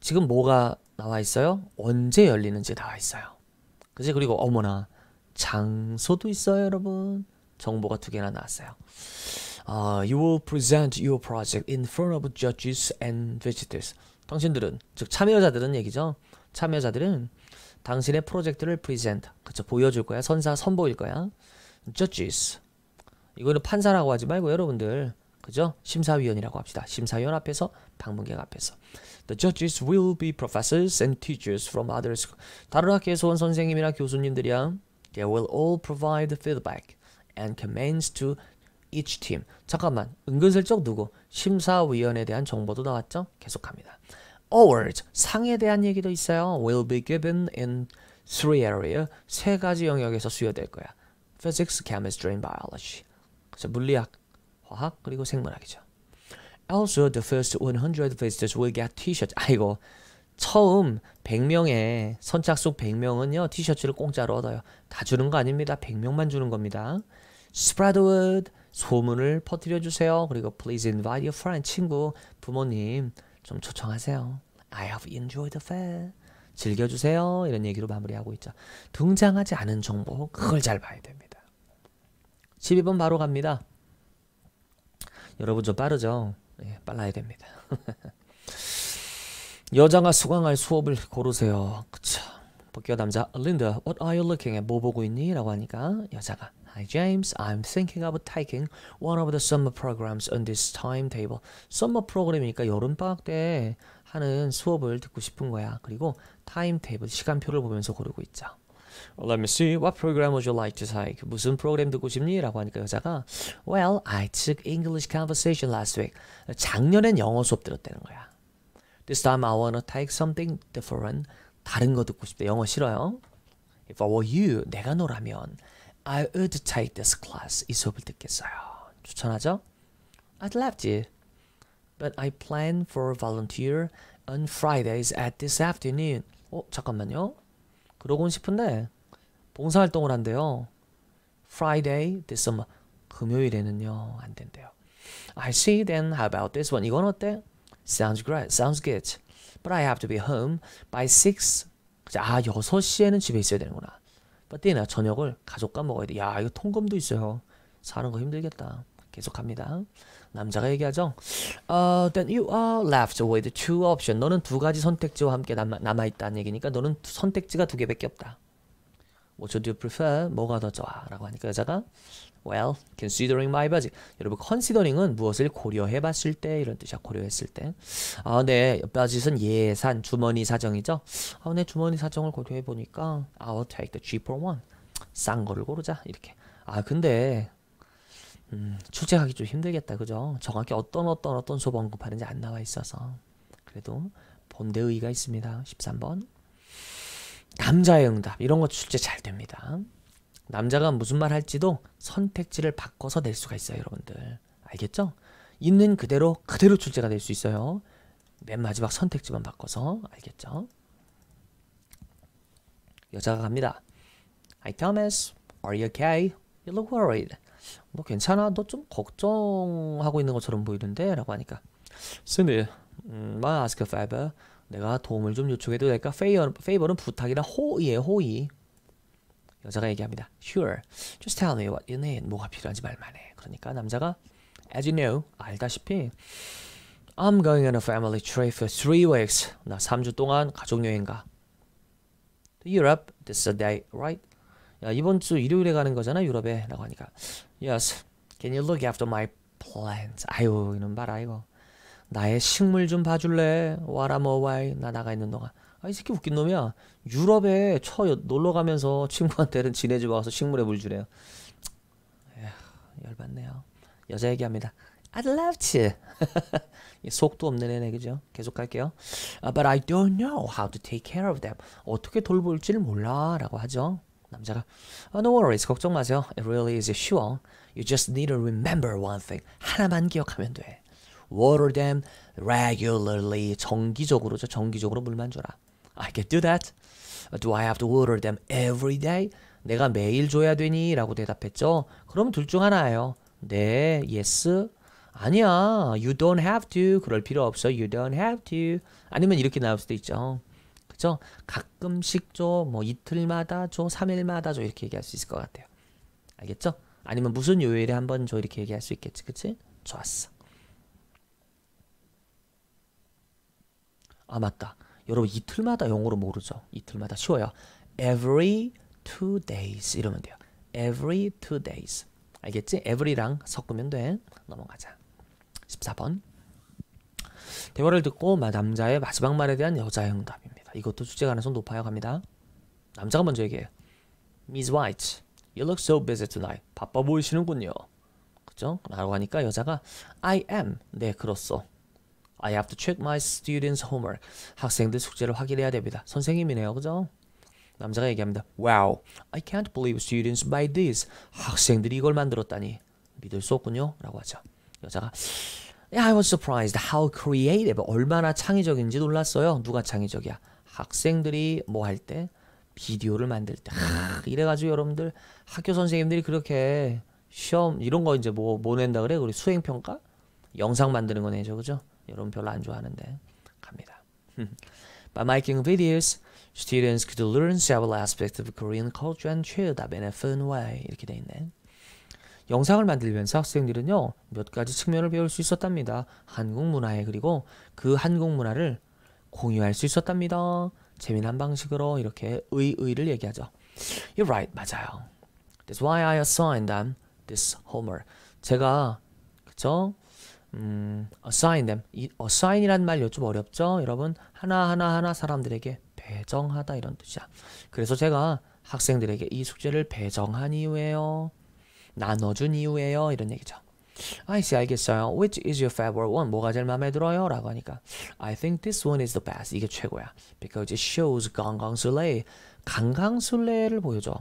지금 뭐가 나와 있어요? 언제 열리는지 나와 있어요. 그지? 그리고 어머나 장소도 있어요, 여러분. 정보가 두 개나 나왔어요. uh, you will present your project in front of judges and visitors. 당신들은 즉 참여자들은 얘기죠. 참여자들은 당신의 프로젝트를 present 그쵸 보여줄 거야 선사 선보일 거야 judges 이거는 판사라고 하지 말고 여러분들 그죠 심사위원이라고 합시다 심사위원 앞에서 방문객 앞에서 the judges will be professors and teachers from other schools 다른 학교에서 온 선생님이나 교수님들이야 they will all provide feedback and comments to each team. 잠깐만, 은근슬쩍 누구? 심사위원에 대한 정보도 나왔죠? 계속합니다. Awards, 상에 대한 얘기도 있어요. Will be given in three area. 세 가지 영역에서 수여될 거야. Physics, Chemistry, and Biology. 그래서 물리학, 화학, 그리고 생물학이죠. Also, the first 100 visitors will get t-shirts. 아이고, 처음 100명의 선착순 100명은요 티셔츠를 공짜로 얻어요. 다 주는 거 아닙니다. 100명만 주는 겁니다. Spread the word. 소문을 퍼뜨려 주세요. 그리고 please invite your friend 친구, 부모님 좀 초청하세요. I have enjoyed the fair. 즐겨 주세요. 이런 얘기로 마무리하고 있죠. 등장하지 않은 정보 그걸 잘 봐야 됩니다. 12번 바로 갑니다. 여러분 좀 빠르죠? 예, 빨라야 됩니다. [LAUGHS] 여자가 수강할 수업을 고르세요. 그쵸. 벗겨 남자 린다, what are you looking at? 뭐 보고 있니? 라고 하니까 여자가 Hi James, I'm thinking about taking one of the summer programs on this timetable. 썸머 프로그램이니까 여름 방학 때 하는 수업을 듣고 싶은 거야. 그리고 타임테이블 시간표를 보면서 고르고 있자. Let me see. What program would you like to take? 무슨 프로그램 듣고 싶니? 라고 하니까 여자가 Well, I took English conversation last week. 작년엔 영어 수업 들었다는 거야. This time I wanna take something different. 다른 거 듣고 싶다. 영어 싫어요. If I were you, 내가 너라면 I would take this class. 이 수업을 듣겠어요. 추천하죠? I'd love to. But I plan for volunteer on Fridays at this afternoon. 어, 잠깐만요. 그러곤 싶은데 봉사활동을 한대요. Friday, this summer. 금요일에는요. 안 된대요. I see then how about this one? 이건 어때? Sounds great. Sounds good. But I have to be home by 6. 아, 6시에는 집에 있어야 되는구나. 빠띠나 저녁을 가족과 먹어야 돼. 야, 이거 통금도 있어요. 사는 거 힘들겠다. 계속합니다. 남자가 얘기하죠. Uh, then you are left with two options. 너는 두 가지 선택지와 함께 남아, 남아있다는 얘기니까 너는 선택지가 두 개밖에 없다. What do you prefer? 뭐가 더 좋아? 라고 하니까 여자가 Well, considering my budget. 여러분, considering은 무엇을 고려해 봤을 때 이런 뜻이야. 고려했을 때. 아, 네. 데 budget은 예산, 주머니 사정이죠. 아, 네. 주머니 사정을 고려해 보니까 아, I'll take the cheaper one. 싼 거를 고르자. 이렇게. 아, 근데 음, 출제하기좀 힘들겠다. 그죠? 정확히 어떤 어떤 어떤 소보 언급하는지 안 나와 있어서. 그래도 본대 의의가 있습니다. 13번. 남자의 응답. 이런 거 출제 잘 됩니다. 남자가 무슨 말 할지도 선택지를 바꿔서 낼 수가 있어요, 여러분들. 알겠죠? 있는 그대로 그대로 출제가 될 수 있어요. 맨 마지막 선택지만 바꿔서 알겠죠? 여자가 갑니다. Hi Thomas, are you okay? You look worried. 너 괜찮아? 너 좀 걱정하고 있는 것처럼 보이는데? 라고 하니까 Cindy, may I ask a favor? 내가 도움을 좀 요청해도 될까? 페이버, 페이버는 부탁이나 호의에 호의 여자가 얘기합니다. Sure, just tell me what you need. 뭐가 필요한지 말만 해. 그러니까 남자가 As you know, 알다시피 I'm going on a family trip for three weeks. 나 3주 동안 가족여행 가. To Europe, this is a day, right? 야, 이번 주 일요일에 가는 거잖아, 유럽에. 라고 하니까 Yes, can you look after my plants? 아유, 이놈 봐라, 이거. 나의 식물 좀 봐줄래? 와라, 모와이. 나 나가 있는 동안. 아, 이 새끼 웃긴 놈이야. 유럽에 처 놀러 가면서 친구한테는 지네 집 와서 식물에 물 주래요. 에휴, 열받네요. 여자 얘기합니다. I'd love to. 속도 없는 애네 그죠? 계속 갈게요. Uh, but I don't know how to take care of them. 어떻게 돌볼지를 몰라라고 하죠. 남자가 oh, No worries, 걱정 마세요. It really is sure. You just need to remember one thing. 하나만 기억하면 돼. Water them regularly. 정기적으로죠. 정기적으로 물만 줘라. I can do that. Do I have to order them every day? 내가 매일 줘야 되니? 라고 대답했죠. 그럼 둘 중 하나예요. 네, yes. 아니야. You don't have to. 그럴 필요 없어. You don't have to. 아니면 이렇게 나올 수도 있죠. 그죠? 가끔씩 줘, 뭐 이틀마다 줘, 3일마다 줘 이렇게 얘기할 수 있을 것 같아요. 알겠죠? 아니면 무슨 요일에 한번줘 이렇게 얘기할 수 있겠지. 그치? 좋았어. 아 맞다. 여러분 이틀마다 영어로 모르죠. 이틀마다 쉬워요. Every two days 이러면 돼요. Every two days. 알겠지? Every랑 섞으면 돼. 넘어가자. 14번. 대화를 듣고 남자의 마지막 말에 대한 여자의 응답입니다. 이것도 주제 가능성 높아요. 갑니다. 남자가 먼저 얘기해요. Miss White, you look so busy tonight. 바빠 보이시는군요. 그죠? 라고 하니까 여자가 I am. 네, 그렇소. I have to check my students' homework. 학생들 숙제를 확인해야 됩니다. 선생님이네요. 그죠? 남자가 얘기합니다. Wow, I can't believe students made this. 학생들이 이걸 만들었다니. 믿을 수 없군요. 라고 하죠. 여자가 yeah, I was surprised how creative. 얼마나 창의적인지 놀랐어요. 누가 창의적이야? 학생들이 뭐 할 때? 비디오를 만들 때. 하, 이래가지고 여러분들 학교 선생님들이 그렇게 시험 이런 거 이제 뭐, 뭐 낸다 그래? 우리 수행평가? 영상 만드는 거네죠. 그죠? 여러분 별로 안 좋아하는데 갑니다. By making videos, students could learn several aspects of Korean culture and share them in a fun way. 이렇게 돼 있네. 영상을 만들면서 학생들은요 몇 가지 측면을 배울 수 있었답니다. 한국 문화에 그리고 그 한국 문화를 공유할 수 있었답니다. 재미난 방식으로 이렇게 의의를 얘기하죠. You're right, 맞아요. That's why I assigned them this homework. 제가 그쵸 음, assign them. 이 assign이란 말 요즘 어렵죠? 여러분 하나하나 하나 사람들에게 배정하다 이런 뜻이야. 그래서 제가 학생들에게 이 숙제를 배정한 이유예요. 나눠준 이유예요. 이런 얘기죠. I see, 알겠어요. Which is your favorite one? 뭐가 제일 마음에 들어요? 라고 하니까 I think this one is the best. 이게 최고야. Because it shows 강강술래 강강술래를 보여줘.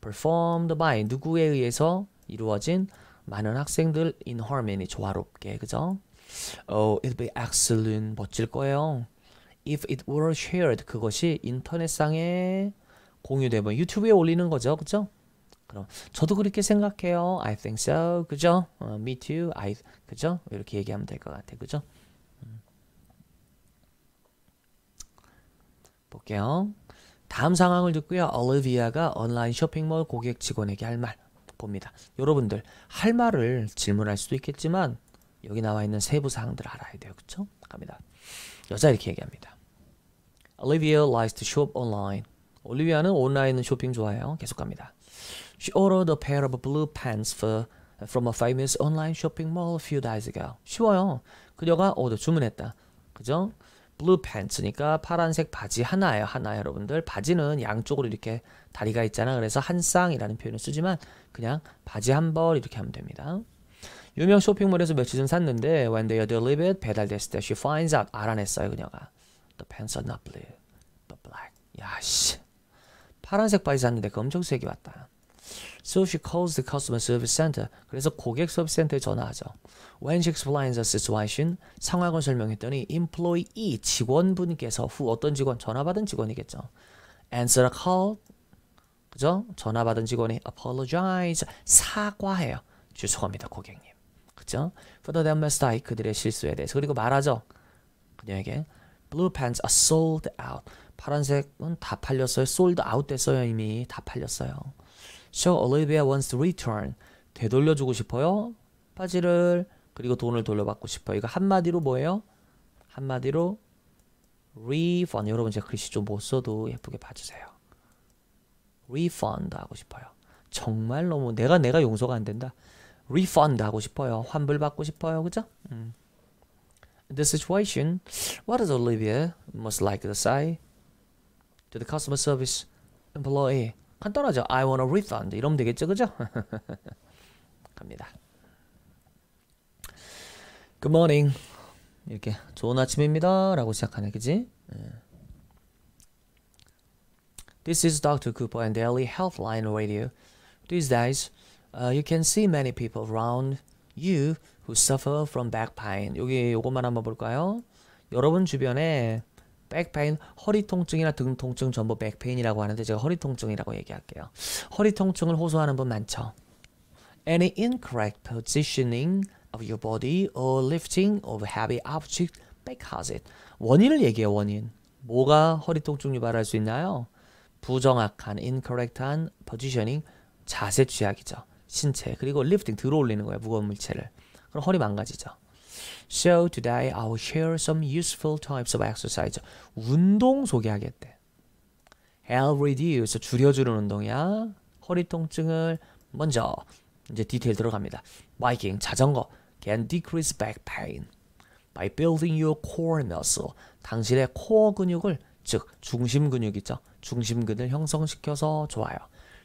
Performed by 누구에 의해서 이루어진 많은 학생들 in harmony 조화롭게 그죠? Oh, it'd be excellent 멋질 거예요. If it were shared 그것이 인터넷상에 공유되면 유튜브에 올리는 거죠, 그죠? 그럼 저도 그렇게 생각해요. I think so. 그죠? Uh, me too. I 그죠? 이렇게 얘기하면 될 것 같아. 그죠? 음. 볼게요. 다음 상황을 듣고요. 올리비아가 온라인 쇼핑몰 고객 직원에게 할 말. 봅니다. 여러분들 할 말을 질문할 수도 있겠지만 여기 나와 있는 세부 사항들 알아야 돼요. 그렇죠? 갑니다. 여자 이렇게 얘기합니다. Olivia likes to shop online. 올리비아는 온라인 쇼핑 좋아해요. 계속 갑니다. She ordered a pair of blue pants for, from a famous online shopping mall a few days ago. 쉬워요. 그녀가 order 주문했다. 그죠? blue pants니까 파란색 바지 하나예요. 하나 여러분들. 바지는 양쪽으로 이렇게 다리가 있잖아. 그래서 한 쌍이라는 표현을 쓰지만 그냥 바지 한 벌 이렇게 하면 됩니다. 유명 쇼핑몰에서 며칠 전 샀는데 when they deliver it 배달됐을 때 she finds out 알아냈어요 그녀가 the pants are not blue but black 야씨 파란색 바지 샀는데 그 엄청 색이 왔다 So she calls the customer service center. 그래서 고객 서비스 센터에 전화하죠. When she explains the situation, 상황을 설명했더니 employee 직원분께서 후 어떤 직원 전화 받은 직원이겠죠. Answer a call. 그죠? 전화 받은 직원이 apologize 사과해요. 죄송합니다, 고객님. 그죠? For the damn mistake 그들의 실수에 대해서 그리고 말하죠. 그녀에게 blue pants are sold out. 파란색은 다 팔렸어요. sold out 됐어요, 이미. 다 팔렸어요. So Olivia wants to return. 되돌려주고 싶어요. 바지를 그리고 돈을 돌려받고 싶어요. 이거 한마디로 뭐예요? 한마디로 refund. 여러분 제가 글씨 좀 못 써도 예쁘게 봐주세요. refund 하고 싶어요. 정말 너무 내가 내가 용서가 안 된다. refund 하고 싶어요. 환불받고 싶어요. 그죠? 음. The situation. What does Olivia most like to say to the customer service employee? 간단하죠. I want a refund. 이러면 되겠죠. 그죠? 갑니다. Good morning. 이렇게 좋은 아침입니다. 라고 시작하네. 그지? 예. This is Dr. Cooper and Daily Healthline Radio. These days, uh, you can see many people around you who suffer from back pain. 여기 요것만 한번 볼까요? 여러분 주변에 백페인, 허리 통증이나 등 통증 전부 백페인이라고 하는데 제가 허리 통증이라고 얘기할게요. 허리 통증을 호소하는 분 많죠. Any incorrect positioning of your body or lifting of heavy object back has it. 원인을 얘기해요, 원인. 뭐가 허리 통증 유발할 수 있나요? 부정확한, incorrect한 positioning, 자세 취약이죠. 신체, 그리고 lifting, 들어올리는 거예요, 무거운 물체를. 그럼 허리 망가지죠. So today I'll share some useful types of exercise. 운동 소개하겠대. Help reduce 줄여주는 운동이야. 허리 통증을 먼저 이제 디테일 들어갑니다. 바이킹 자전거 can decrease back pain by building your core muscle. 당신의 코어 근육을 즉 중심 근육 있죠. 중심근을 형성시켜서 좋아요.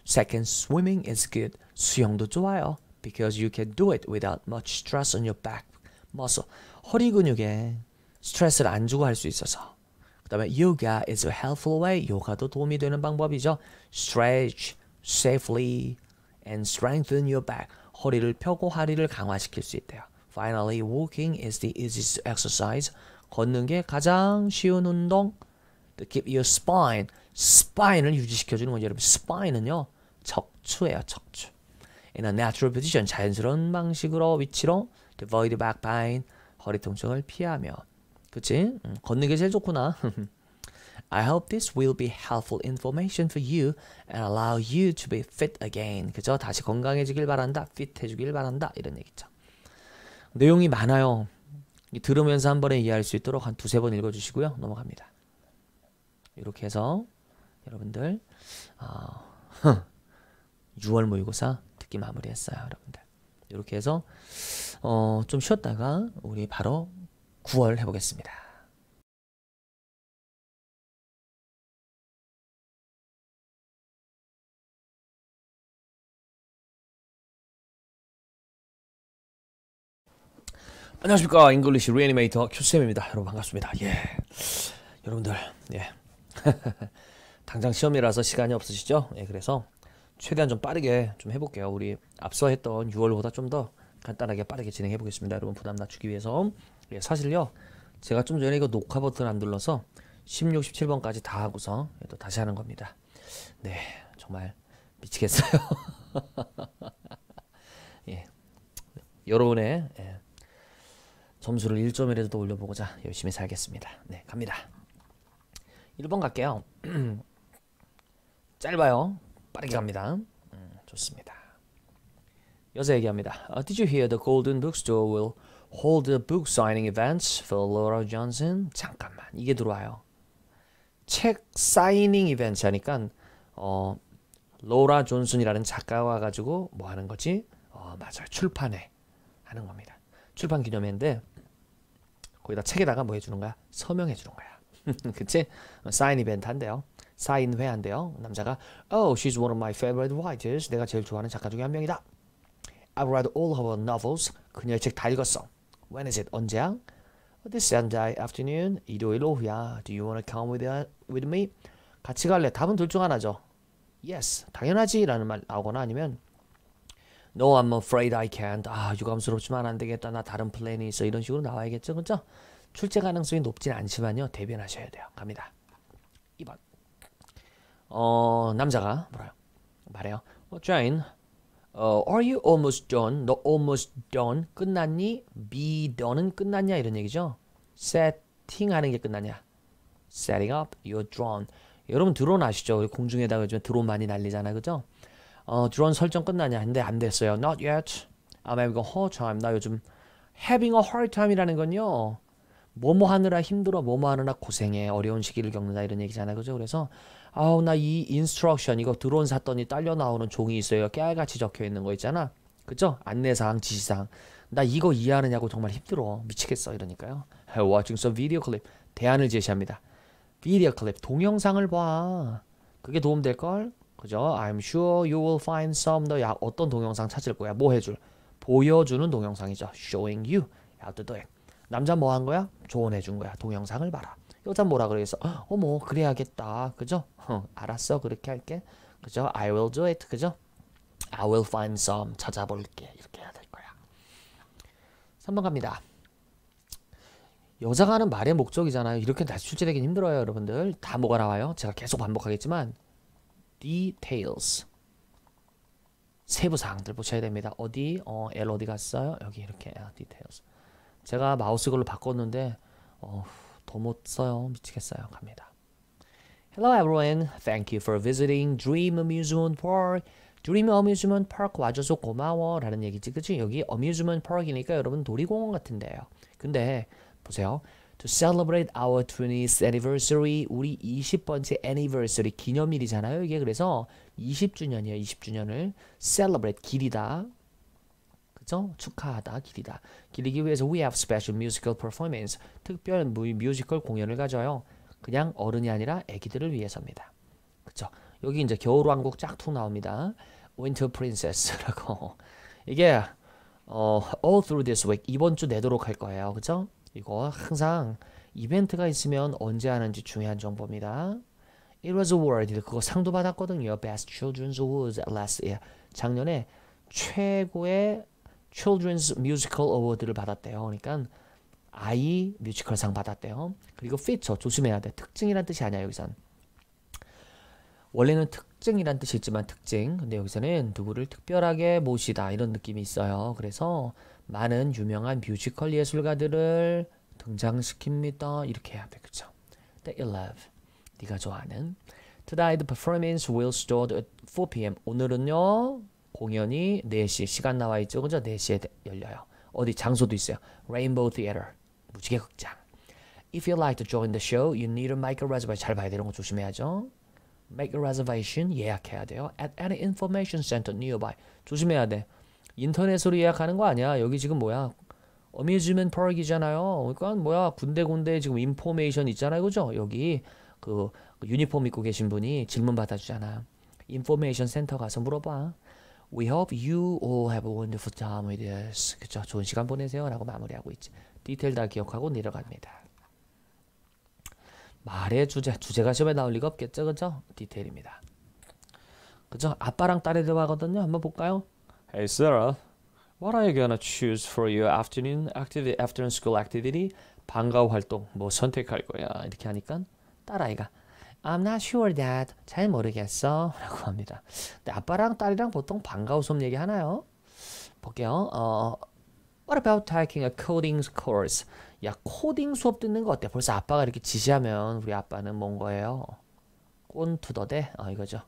Second, swimming is good. 수영도 좋아요. Because you can do it without much stress on your back. muscle 허리 근육에 스트레스를 안 주고 할 수 있어서 그 다음에 yoga is a helpful way 요가도 도움이 되는 방법이죠 stretch safely and strengthen your back 허리를 펴고 허리를 강화시킬 수 있대요 finally walking is the easiest exercise 걷는 게 가장 쉬운 운동 to keep your spine spine을 유지시켜주는 거죠 여러분 spine은요 척추예요 척추 in a natural position 자연스러운 방식으로 위치로 to avoid back pain. 허리 통증을 피하며. 그치? 음, 걷는 게 제일 좋구나. [LAUGHS] I hope this will be helpful information for you and allow you to be fit again. 그죠? 다시 건강해지길 바란다. fit 해주길 바란다. 이런 얘기죠. 내용이 많아요. 들으면서 한 번에 이해할 수 있도록 한 두세 번 읽어주시고요. 넘어갑니다. 이렇게 해서 여러분들 어, 6월 모의고사 듣기 마무리했어요. 여러분들 이렇게 해서 어, 좀 쉬었다가 우리 바로 9월 해보겠습니다. 안녕하십니까 잉글리시 리애니메이터 큐쌤입니다 여러분 반갑습니다 예 여러분들 예 [LAUGHS] 당장 시험이라서 시간이 없으시죠 예 그래서 최대한 좀 빠르게 좀 해볼게요 우리 앞서 했던 6월보다 좀더 간단하게 빠르게 진행해 보겠습니다. 여러분 부담 낮추기 위해서 예, 사실요 제가 좀 전에 이거 녹화 버튼 안 눌러서 16, 17번까지 다 하고서 예, 또 다시 하는 겁니다. 네 정말 미치겠어요. [LAUGHS] 예, 여러분의 예, 점수를 1점이라도 더 올려보고자 열심히 살겠습니다. 네 갑니다. 1번 갈게요. [CLEARS THROAT] 짧아요. 빠르게 갑니다. 음, 좋습니다. 여자 서 얘기합니다. Uh, did you hear the Golden Bookstore will hold a book signing e v e n t for Laura Johnson? 잠깐만 이게 들어와요. 책 사이닝 이벤트 하니까 어 로라 존슨이라는 작가와 가지고 뭐 하는 거지? 어 맞아요 출판회 하는 겁니다. 출판 기념회인데 거기다 책에다가 뭐 해주는 거야? 서명해 주는 거야. [LAUGHS] 그치? 사인 어, 이벤트 한대요. 사인회 한대요. 그 남자가 Oh, she's one of my favorite writers. 내가 제일 좋아하는 작가 중에 한 명이다. I've read all her novels. 그녀의 책 다 읽었어. When is it? 언제야? This Sunday afternoon. 일요일 오후야. Do you wanna come with, uh, with me? 같이 갈래? 답은 둘 중 하나죠. Yes, 당연하지 라는 말 나오거나 아니면 No, I'm afraid I can't. 아, 유감스럽지만 안 되겠다. 나 다른 플랜이 있어. 이런 식으로 나와야겠죠. 그죠? 출제 가능성이 높진 않지만요. 대변하셔야 돼요. 갑니다. 2번. 어, 남자가 뭐라요? 말해요. Well, Jane, 어, are you almost done? 너 almost done? 끝났니? be done은 끝났냐 이런 얘기죠. 세팅하는게 끝났냐. setting up your drone. 여러분 드론 아시죠? 공중에다가 요즘 드론 많이 날리잖아, 그죠? 어, 드론 설정 끝나냐? 근데 안 됐어요. Not yet. I'm having a hard time. 나 요즘 having a hard time이라는 건요. 뭐뭐 하느라 힘들어, 뭐뭐 하느라 고생해, 어려운 시기를 겪는다 이런 얘기잖아, 요 그죠? 그래서 아우 나 이 인스트럭션 이거 드론 샀더니 딸려 나오는 종이 있어요. 깨알같이 적혀 있는 거 있잖아. 그죠? 안내사항, 지시사항. 나 이거 이해하느냐고 정말 힘들어. 미치겠어. 이러니까요. Watching some video clip. 대안을 제시합니다. 비디오 클립, 동영상을 봐. 그게 도움될걸? 그죠? I'm sure you will find some 너 야, 어떤 동영상 찾을 거야. 뭐 해줄? 보여주는 동영상이죠. Showing you. 야, 또 더해. 남자 뭐 한 거야? 조언해 준 거야. 동영상을 봐라. 여자 뭐라 그러겠 어머 어 그래야겠다 그죠? 어, 알았어 그렇게 할게 그죠? I will do it 그죠? I will find some 찾아볼게 이렇게 해야 될 거야 3번 갑니다 여자가 하는 말의 목적이잖아요 이렇게 다시 출제되긴 힘들어요 여러분들 다 뭐가 나와요? 제가 계속 반복하겠지만 details 세부사항들 보셔야 됩니다 어디? 어, L 어디 갔어요? 여기 이렇게 details 제가 마우스 글로 바꿨는데 어, 더못 써요. 미치겠어요. 갑니다. Hello everyone. Thank you for visiting Dream Amusement Park. Dream Amusement Park 와줘서 고마워 라는 얘기지. 그치? 여기 Amusement Park이니까 여러분 놀이공원 같은데요. 근데 보세요. To celebrate our 20th anniversary, 우리 20번째 anniversary 기념일이잖아요. 이게 그래서 20주년이에요. 20주년을 celebrate 기리다. 그죠? 축하하다, 기리다. 기리기 위해서 we have special musical performance. 특별 뮤지컬 공연을 가져요. 그냥 어른이 아니라 아기들을 위해서입니다. 그죠? 여기 이제 겨울왕국 짝퉁 나옵니다. Winter Princess라고. [LAUGHS] 이게 어, all through this week 이번 주 내도록 할 거예요. 그죠? 이거 항상 이벤트가 있으면 언제 하는지 중요한 정보입니다. It was awarded. 그거 상도 받았거든요. Best Children's Award last year. 작년에 최고의 Children's Musical Award를 받았대요. 그러니까 아이 뮤지컬상 받았대요. 그리고 feature 조심해야 돼. 특징이란 뜻이 아니야 여기선. 원래는 특징이란 뜻이지만 특징. 근데 여기서는 누구를 특별하게 모시다 이런 느낌이 있어요. 그래서 많은 유명한 뮤지컬 예술가들을 등장시킵니다. 이렇게 해야 돼. 그렇죠? That you love. 네가 좋아하는. t o n i g the performance will start at 4 p.m. 오늘은요. 공연이 4시 시간 나와 있죠. 그죠? 4시에 열려요. 어디 장소도 있어요. Rainbow Theater. 무지개 극장. If you like to join the show, you need to make a reservation. 잘 봐야 되는 거 조심해야죠. Make a reservation 예약해야 돼요. At any information center nearby. 조심해야 돼. 인터넷으로 예약하는 거 아니야. 여기 지금 뭐야? 어뮤즈먼 파크이잖아요. 그러니까 뭐야 군데군데 지금 인포메이션 있잖아요. 그죠? 여기 그 유니폼 그 입고 계신 분이 질문 받아주잖아. 인포메이션 센터 가서 물어봐. We hope you all have a wonderful time with us. 그쵸? 좋은 시간 보내세요. 라고 마무리하고 있지. 디테일 다 기억하고 내려갑니다. 말의 주제, 주제가 시험에 나올 리가 없겠죠, 그죠? 디테일입니다. 그죠? 아빠랑 딸이 대화거든요. 한번 볼까요? Hey Sarah, what are you gonna choose for your afternoon activity, afternoon school activity? 방과 후 활동 뭐 선택할 거야. 이렇게 하니까 딸아이가 I'm not sure t a t 잘 모르겠어. 라고 합니다. 근데 아빠랑 딸이랑 보통 반가워서 얘기하나요? 볼게요. 어, What about taking a coding course? 야, 코딩 수업 듣는 거 어때? 벌써 아빠가 이렇게 지시하면 우리 아빠는 뭔 거예요? 꼰투더대? 어, 이거죠.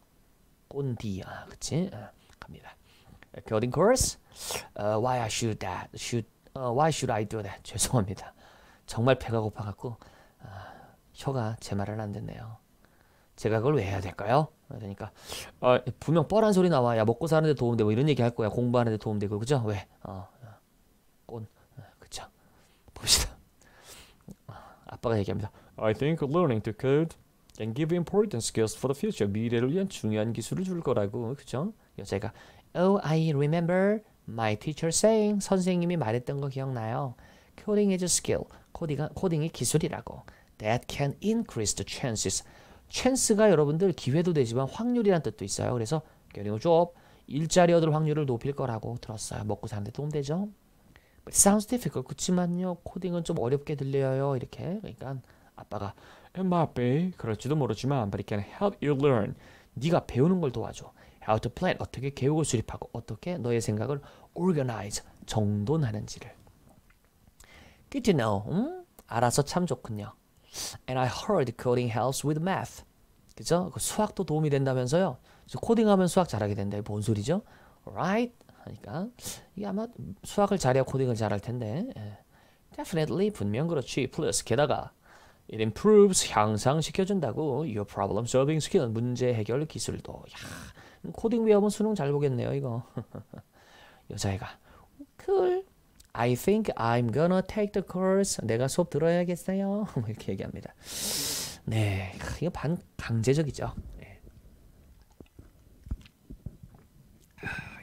꼰디. 아, 그치? 아, 갑니다. A coding course? Uh, why I should that? Should, uh, why should I do that? 죄송합니다. 정말 배가 고파갖고 아, 혀가 제 말을 안 듣네요. 제가 그걸 왜 해야 될까요? 그러니까 어, 분명 뻔한 소리 나와. 야 먹고 사는데 도움돼. 뭐 이런 얘기 할 거야. 공부하는데 도움되고 그죠? 왜? 어, 꼰 그죠? 봅시다. 아빠가 얘기합니다. I think learning to code can give important skills for the future. 미래를 위한 중요한 기술을 줄 거라고 그죠? 여자가 Oh, I remember my teacher saying 선생님이 말했던 거 기억나요? Coding is a skill. 코딩, 코딩이 기술이라고. That can increase the chances 찬스가 여러분들 기회도 되지만 확률이란 뜻도 있어요. 그래서 getting a job, 일자리 얻을 확률을 높일 거라고 들었어요. 먹고 사는 데 도움 되죠. But sounds difficult. 그렇지만요. 코딩은 좀 어렵게 들려요. 이렇게. 그러니까 아빠가 It might be. 그럴지도 모르지만 but it can help you learn. 네가 배우는 걸 도와줘. How to plan. 어떻게 계획을 수립하고 어떻게 너의 생각을 organize. 정돈하는지를. Good to know. 음? 알아서 참 좋군요. And I heard coding helps with math. 그죠? 그 수학도 도움이 된다면서요. 코딩하면 수학 잘하게 된다. 뭔 소리죠? Right? 하니까 이게 아마 수학을 잘해야 코딩을 잘할 텐데 예. Definitely 분명 그렇지. Plus 게다가 It improves 향상시켜준다고 Your problem solving skill 문제 해결 기술도 야 코딩 외우면 수능 잘 보겠네요 이거 [LAUGHS] 여자애가 cool 그 I think I'm gonna take the course. 내가 수업 들어야겠어요. 이렇게 얘기합니다. 네, 이거 반 강제적이죠. 네.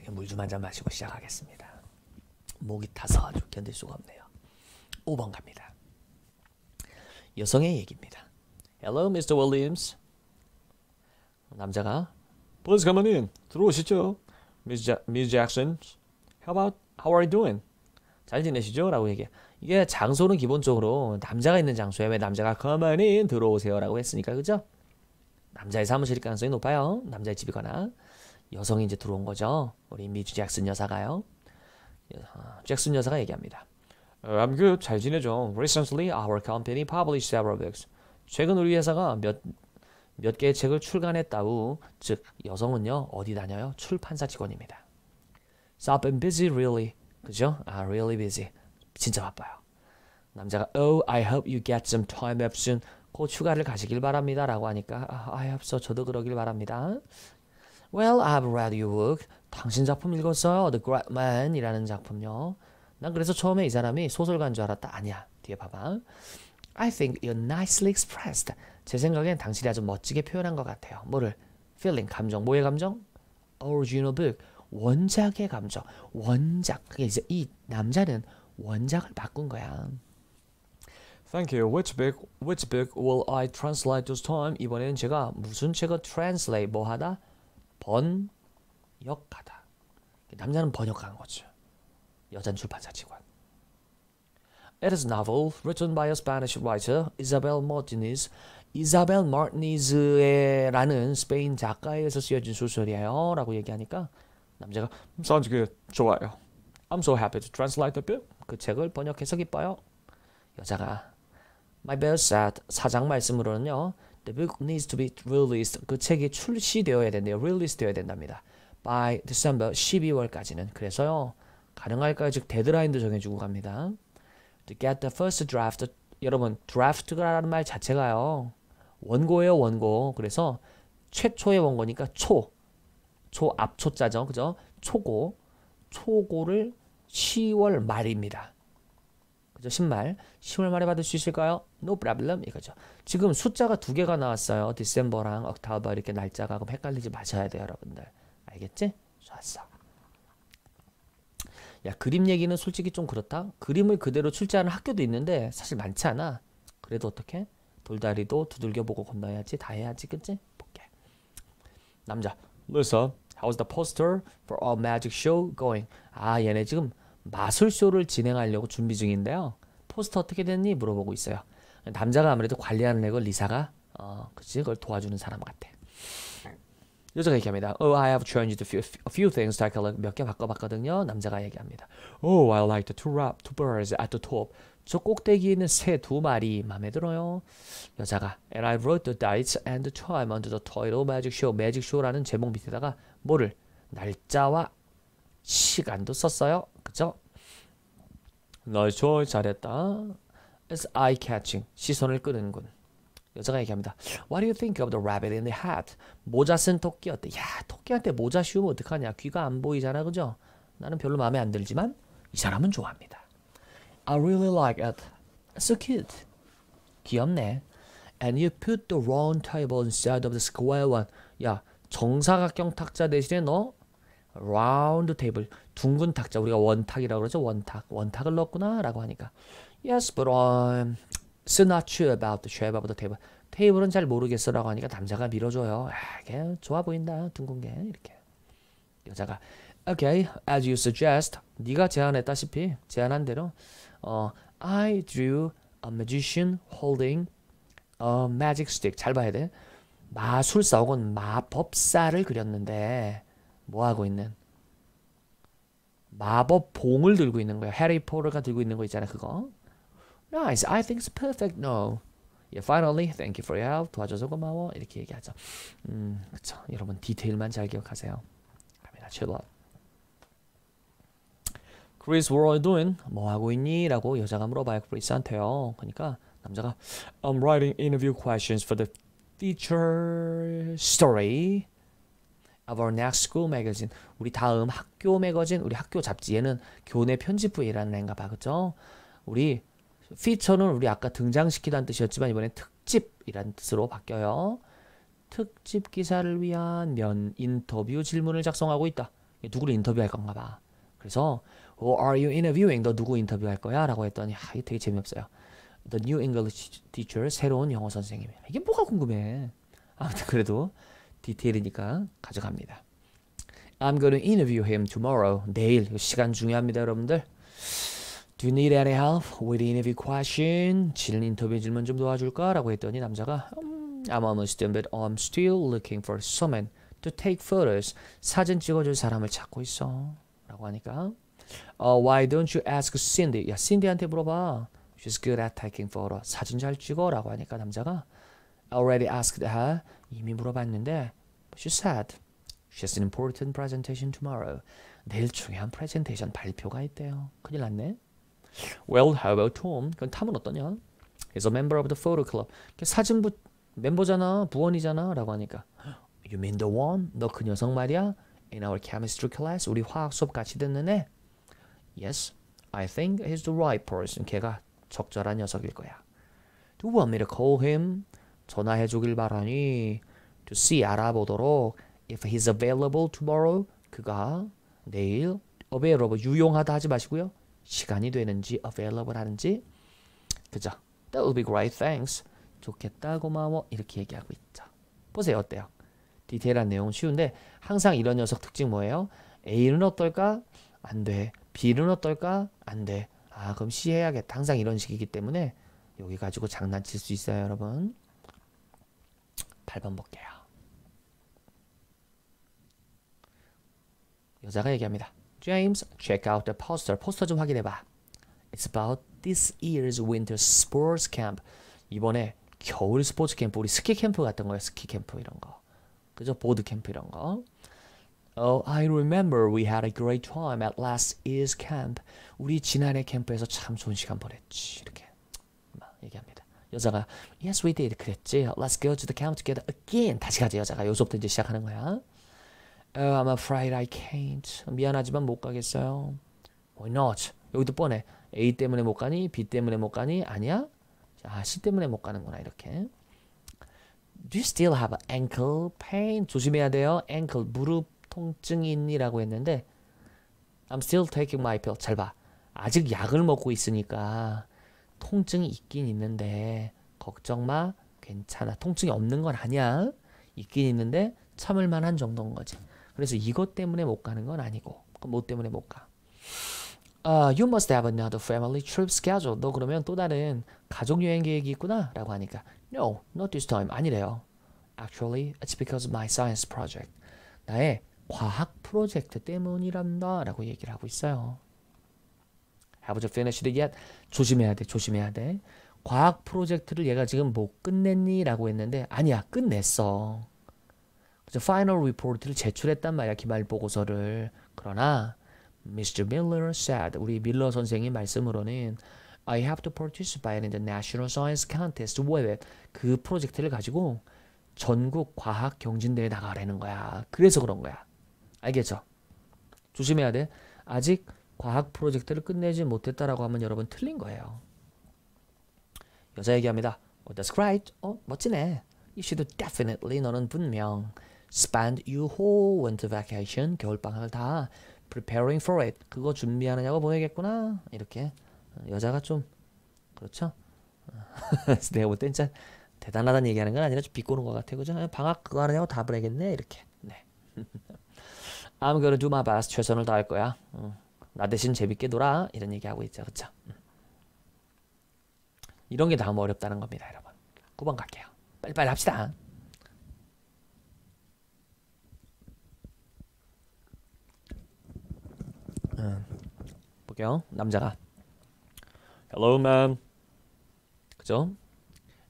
물좀 한 잔 마시고 시작하겠습니다. 목이 타서 아주 견딜 수가 없네요. 5번 갑니다. 여성의 얘기입니다. Hello, Mr. Williams. 남자가 Please come on in. 들어오시죠. Miss, ja c k s o n How about how are you doing? 잘 지내시죠? 라고 얘기해. 이게 장소는 기본적으로 남자가 있는 장소에 왜 남자가 가만히 들어오세요? 라고 했으니까, 그죠? 남자의 사무실일 가능성이 높아요. 남자의 집이거나. 여성이 이제 들어온 거죠. 우리 미주 잭슨 여사가요. 아, 잭슨 여사가 얘기합니다. 어, I'm good. 잘 지내죠. Recently, our company published several books. 최근 우리 회사가 몇, 몇 개의 책을 출간했다고. 즉, 여성은요, 어디 다녀요? 출판사 직원입니다. So I've been busy really. 그죠? I'm really busy. 진짜 바빠요. 남자가 Oh, I hope you get some time off soon. 곧 휴가를 가시길 바랍니다. 라고 하니까 아, I hope so. 저도 그러길 바랍니다. Well, I've read your work. 당신 작품 읽었어요. The Great Man 이라는 작품요. 난 그래서 처음에 이 사람이 소설가인 줄 알았다. 아니야. 뒤에 봐봐. I think you're nicely expressed. 제 생각엔 당신이 아주 멋지게 표현한 것 같아요. 뭐를? Feeling, 감정. 뭐의 감정? Original book. 원작의 감정, 원작. 그게 이제 이 남자는 원작을 바꾼 거야. Thank you. Which book, which book will I translate this time? 이번에는 제가 무슨 책을 translate 뭐 하다? 번역하다. 남자는 번역한 거죠. 여자는 출판사 직원. It is a novel written by a Spanish writer, Isabel Martinez. 이사벨 마르니즈라는 스페인 작가에서 쓰여진 소설이에요 라고 얘기하니까 남자가 Sounds good. 좋아요. I'm so happy to translate the bill. 그 책을 번역해서 기뻐요. 여자가 My best at 사장 말씀으로는요. The book needs to be released. 그 책이 출시되어야 된대요. release 되어야 된답니다. by December 12월까지는. 그래서요. 가능할까요? 즉 데드라인도 정해주고 갑니다. To get the first draft. 여러분 draft라는 말 자체가요. 원고예요. 원고. 그래서 최초의 원고니까 초. 초앞초짜죠 그죠? 초고. 초고를 10월 말입니다. 그죠? 신말. 10월 말에 받을 수 있을까요? No problem. 이거죠. 지금 숫자가 두 개가 나왔어요. 디셈버랑 억타버 이렇게 날짜가 그럼 헷갈리지 마셔야 돼요, 여러분들. 알겠지? 좋았어. 야, 그림 얘기는 솔직히 좀 그렇다. 그림을 그대로 출제하는 학교도 있는데 사실 많지 않아. 그래도 어떻게? 돌다리도 두들겨 보고 건너야지. 다 해야지. 그치? 볼게. 남자. 그래서 How's the poster for our magic show going? 아, 얘네 지금 마술쇼를 진행하려고 준비 중인데요. 포스터 어떻게 됐니? 물어보고 있어요. 남자가 아무래도 관리하는 애고 리사가 어, 그치? 그걸 도와주는 사람 같아. 여자가 얘기합니다. Oh, I have changed a few, a few things. 제가 몇개 바꿔봤거든요. 남자가 얘기합니다. Oh, I like the two, rap, two birds at the top. 저 꼭대기에 있는 새 두 마리 마음에 들어요. 여자가 And I wrote the dates and the time under the title Magic Show. Magic Show라는 제목 밑에다가 뭐를 날짜와 시간도 썼어요. 그죠? 너좋 잘했다. It's eye-catching. 시선을 끄는군. 여자가 얘기합니다. What do you think of the rabbit in the hat? 모자 쓴 토끼 어때? 야, 토끼한테 모자 씌우면 어떡하냐. 귀가 안 보이잖아. 그죠? 나는 별로 마음에 안 들지만 이 사람은 좋아합니다. I really like it. It's so cute. 귀엽네. And you put the round table instead of the square one. 야, 정사각형 탁자 대신에 너 라운드 테이블 둥근 탁자 우리가 원탁이라고 그러죠 원탁 원탁을 넣었구나 라고 하니까 Yes but I'm um, so not sure about the shape of the table 테이블은 잘 모르겠어 라고 하니까 남자가 밀어줘요 아, 걔 좋아 보인다 둥근 게 이렇게 여자가 Okay as you suggest 네가 제안했다시피 제안한 대로 어, I drew a magician holding a magic stick 잘 봐야 돼 마술사 혹은 마법사를 그렸는데 뭐 하고 있는? 마법 봉을 들고 있는 거예요. 해리 포터가 들고 있는 거 있잖아 그거. Nice. I think it's perfect. No. Yeah, finally, thank you for your help. 도와줘서 고마워. 이렇게 얘기하죠. 음, 그쵸. 여러분 디테일만 잘 기억하세요. 갑니다. chill out. Chris, what are you doing? 뭐 하고 있니? 라고 여자가 물어봐요. 크리스한테요. 그러니까 남자가 I'm writing interview questions for the feature story of our next school magazine. 우리 다음 학교 매거진, 우리 학교 잡지에는 교내 편집부에 일는 애인가 봐. 그죠? 우리 feature는 우리 아까 등장시키다는 뜻이었지만 이번엔 특집이라는 뜻으로 바뀌어요. 특집 기사를 위한 면 인터뷰 질문을 작성하고 있다. 누구를 인터뷰할 건가 봐. 그래서 Who are you interviewing? 너 누구 인터뷰할 거야? 라고 했더니 야, 아, 이게 되게 재미없어요. The new English teacher 새로운 영어 선생님이야. 이게 뭐가 궁금해? 아무튼 그래도 디테일이니까 가져갑니다. I'm going to interview him tomorrow. 내일 시간 중요합니다, 여러분들. Do you need any help with interview question? 질문 인터뷰 질문 좀 도와줄까? 라고 했더니 남자가 I'm almost done but I'm still looking for someone to take photos. 사진 찍어줄 사람을 찾고 있어. 라고 하니까 uh, Why don't you ask Cindy? 야, Cindy한테 물어봐. She's good at taking photo. 사진 잘 찍어라고 하니까 남자가 already asked her 이미 물어봤는데 she said she has an important presentation tomorrow. 내일 중요한 프레젠테이션 발표가 있대요. 큰일 났네. Well, how about Tom? 그럼 탐은 어떠냐? He's a member of the photo club. 사진부 멤버잖아, 부원이잖아 라고 하니까 You mean the one? 너 그 녀석 말이야? In our chemistry class, 우리 화학 수업 같이 듣는 애? Yes, I think he's the right person. 걔가 적절한 녀석일 거야. Do you want me to call him? 전화해 주길 바라니. To see 알아보도록 if he's available tomorrow 그가 내일 available 유용하다 하지 마시고요. 시간이 되는지 available 하는지 그죠? That would be great, thanks. 좋겠다, 고마워 이렇게 얘기하고 있죠. 보세요, 어때요? 디테일한 내용 쉬운데 항상 이런 녀석 특징 뭐예요? A는 어떨까? 안 돼. B는 어떨까? 안 돼. 아 그럼 C 해야겠다. 항상 이런 식이기 때문에 여기 가지고 장난칠 수 있어요 여러분. 8번 볼게요. 여자가 얘기합니다. James, check out the poster. 포스터 좀 확인해봐. It's about this year's winter sports camp. 이번에 겨울 스포츠 캠프, 우리 스키 캠프 같은 거예요. 스키 캠프 이런 거. 그죠? 보드 캠프 이런 거. Oh, I remember we had a great time at last year's camp. 우리 지난해 캠프에서 참 좋은 시간 보냈지. 이렇게 얘기합니다. 여자가 Yes, we did. 그랬지. Let's go to the camp together again. 다시 가자. 여자가 여기서부터 이제 시작하는 거야. Oh, I'm afraid I can't. 미안하지만 못 가겠어요. Why not? 여기도 뻔해. A 때문에 못 가니? B 때문에 못 가니? 아니야? 아, C 때문에 못 가는구나. 이렇게. Do you still have ankle pain? 조심해야 돼요. ankle 무릎 통증이 있니라고 했는데 I'm still taking my pill. 잘 봐. 아직 약을 먹고 있으니까 통증이 있긴 있는데 걱정 마. 괜찮아. 통증이 없는 건 아니야. 있긴 있는데 참을 만한 정도인 거지. 그래서 이것 때문에 못 가는 건 아니고 뭐 때문에 못 가. Uh, you must have another family trip schedule. 너 그러면 또 다른 가족 여행 계획이 있구나라고 하니까 No, not this time. 아니래요. Actually, it's because of my science project. 나의 과학 프로젝트 때문이란다 라고 얘기를 하고 있어요. Have to finish it yet? 조심해야 돼, 조심해야 돼. 과학 프로젝트를 얘가 지금 뭐 끝냈니? 라고 했는데 아니야, 끝냈어. 그래서 final report를 제출했단 말이야, 기말 보고서를. 그러나 Mr. Miller said, 우리 밀러 선생이 말씀으로는 I have to participate in the National Science Contest. 왜? 그 프로젝트를 가지고 전국 과학 경진대회 나가라는 거야. 그래서 그런 거야. 알겠죠? 조심해야 돼. 아직 과학 프로젝트를 끝내지 못했다라고 하면 여러분 틀린 거예요. 여자 얘기합니다. Oh, that's right. 어, 멋지네. You should definitely 너는 분명 spend your whole winter vacation 겨울방학을 다 preparing for it 그거 준비하느냐고 보내겠구나 이렇게 여자가 좀 그렇죠? [LAUGHS] 내가 볼땐 진 대단하다는 얘기하는 건 아니라 좀 비꼬는 것 같아 그죠? 방학 그거 하느냐고 답을 하겠네 이렇게 네 [LAUGHS] I'm gonna do my best. 최선을 다할 거야. 음, 나 대신 재밌게 놀아. 이런 얘기하고 있죠. 그쵸? 이런 게 다음 어렵다는 겁니다. 여러분. 9번 갈게요. 빨리빨리 합시다. 음, 볼게요. 남자가 Hello, ma'am. 그죠?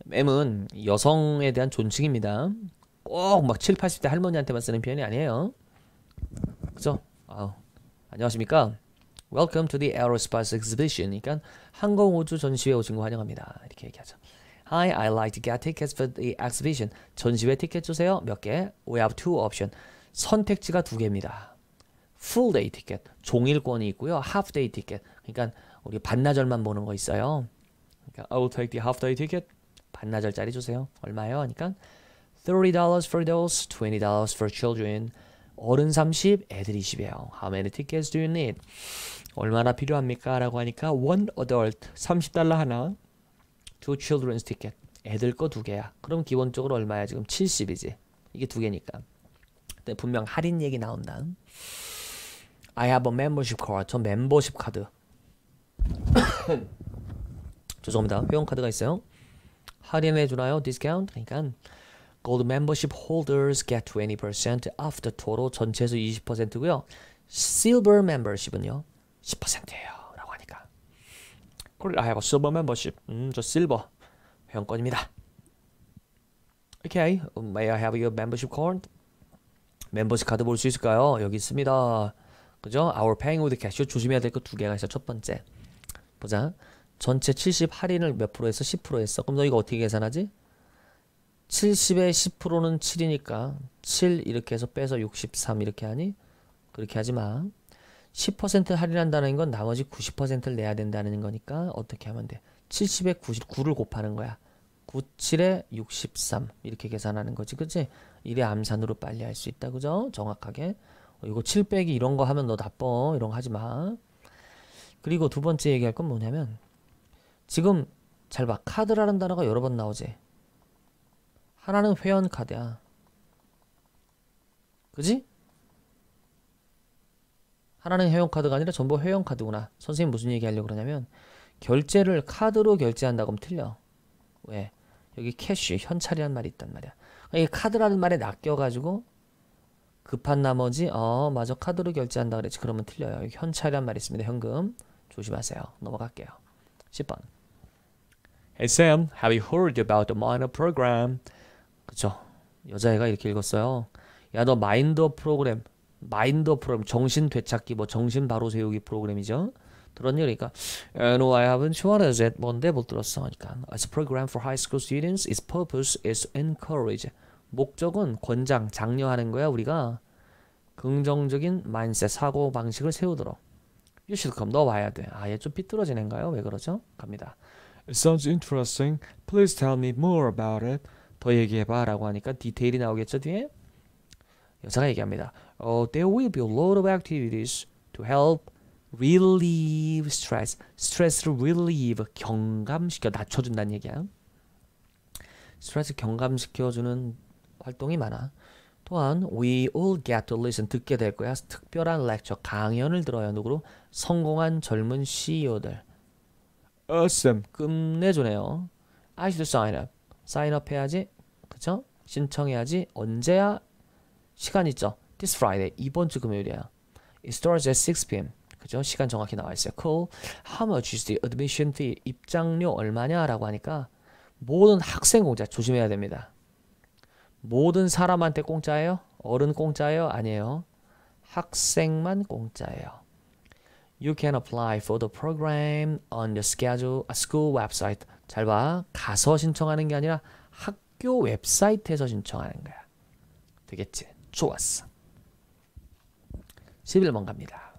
맴은 여성에 대한 존칭입니다. 꼭 막 7, 80대 할머니한테만 쓰는 표현이 아니에요. 먹죠. 아, 안녕하십니까? Welcome to the Aerospace Exhibition. 그러니까 항공우주 전시회 오신 거 환영합니다. 이렇게 얘기하죠. Hi, I like to get tickets for the exhibition. 전시회 티켓 주세요. 몇 개? We have two options. 선택지가 두 개입니다. Full day 티켓, 종일권이 있고요. Half day 티켓, 그러니까 우리 반나절만 보는 거 있어요. 그러니까 I will take the half day ticket. 반나절짜리 주세요. 얼마요? 그러니까 $30 for adults, $20 for children. 어른 30, 애들 20이에요. How many tickets do you need? 얼마나 필요합니까? 라고 하니까 one adult 30달러 하나, two children's ticket. 애들 거 두 개야. 그럼 기본적으로 얼마야? 지금 70이지. 이게 두 개니까. 근데 분명 할인 얘기 나온다. I have a membership card. 저 멤버십 카드. [COUGHS] 죄송합니다. 회원카드가 있어요. 할인해 주나요? 디스카운트? 그러니까 Gold membership holders get 20% off the total 전체에서 20%고요. Silver membership은요. 10%예요. 라고 하니까. 그래, I have a silver membership. 음, 저 silver 회원권입니다. Okay, may I have your membership card? 멤버십 카드 볼 수 있을까요? 여기 있습니다. 그죠? Our paying with cash. 조심해야 될 거 두 개가 있어. 첫 번째. 보자. 전체 70 할인을 몇 프로 했어? 10% 했어. 그럼 너 이거 어떻게 계산하지? 70의 10%는 7이니까 7 이렇게 해서 빼서 63 이렇게 하니 그렇게 하지 마. 10% 할인한다는 건 나머지 90%를 내야 된다는 거니까 어떻게 하면 돼? 70에 99를 곱하는 거야. 97에 63 이렇게 계산하는 거지 그치? 이래 암산으로 빨리 할 수 있다 그죠? 정확하게 어, 이거 7 빼기 이런 거 하면 너 나빠 이런 거 하지 마 그리고 두 번째 얘기할 건 뭐냐면 지금 잘 봐 카드라는 단어가 여러 번 나오지 하나는 회원 카드야. 그지? 하나는 회원 카드가 아니라 전부 회원 카드구나. 선생님 무슨 얘기 하려고 그러냐면 결제를 카드로 결제한다고 하면 틀려. 왜? 여기 캐쉬 현찰이란 말이 있단 말이야. 그러니까 이 카드라는 말에 낚여가지고 급한 나머지 어 맞아 카드로 결제한다 그랬지 그러면 틀려요. 여기 현찰이란 말이 있습니다. 현금. 조심하세요. 넘어갈게요. 10번. Hey Sam, have you heard about the minor program? 그죠? 여자애가 이렇게 읽었어요. 야 너 마인더 프로그램, 마인더 프로그램, 정신 되찾기 뭐 정신 바로 세우기 프로그램이죠. 들었니? 그러니까 No, I haven't. What is it? 뭔데? 못 들었어. 그러니까 It's a program for high school students. Its purpose is encourage. 목적은 권장, 장려하는 거야. 우리가 긍정적인 마인셋, 사고 방식을 세우도록. You should come. 너 와야 돼. 아, 얘 좀 삐뚤어지는가요? 왜 그러죠? 갑니다. It sounds interesting. Please tell me more about it. 더 얘기해봐 라고 하니까 디테일이 나오겠죠 뒤에 여자가 얘기합니다 oh, There will be a lot of activities to help relieve stress stress를 relieve 경감시켜 낮춰준다는 얘기야 스트레스 경감시켜주는 활동이 많아 또한 we all get to listen 듣게 될 거야 특별한 렉처 강연을 들어요 누구로 성공한 젊은 CEO들 awesome 끝내주네요 I should sign up 사인업 해야지 그쵸? 신청해야지 언제야? 시간 있죠? This Friday 이번 주 금요일이야 It starts at 6pm 그죠? 시간 정확히 나와 있어요 Cool How much is the admission fee? 입장료 얼마냐? 라고 하니까 모든 학생 공짜 조심해야 됩니다 모든 사람한테 공짜예요? 어른 공짜예요? 아니에요 학생만 공짜예요 You can apply for the program on the schedule, school website 잘 봐. 가서 신청하는 게 아니라 학교 웹사이트에서 신청하는 거야. 되겠지? 좋았어. 11번 갑니다.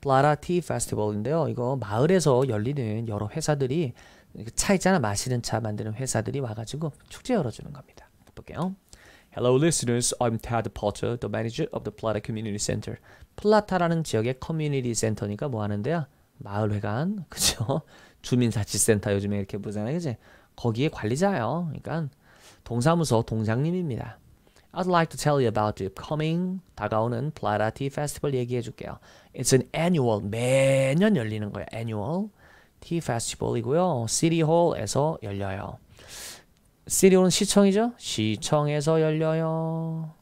플라라티 페스티벌인데요. 이거 마을에서 열리는 여러 회사들이 그 차 있잖아. 마시는 차 만드는 회사들이 와가지고 축제 열어주는 겁니다. 볼게요. Hello listeners, I'm Tad Potter, the manager of the Plata Community Center. 플라타라는 지역의 커뮤니티 센터니까 뭐 하는데요? 마을회관, 그죠? 주민자치센터 요즘에 이렇게 부르잖아요. 그지? 거기에 관리자예요. 그러니까 동사무소 동장님입니다. I'd like to tell you about the coming 다가오는 Plarati Festival 얘기해 줄게요. It's an annual 매년 열리는 거예요. annual tea festival이고요. City Hall에서 열려요. City Hall은 시청이죠? 시청에서 열려요.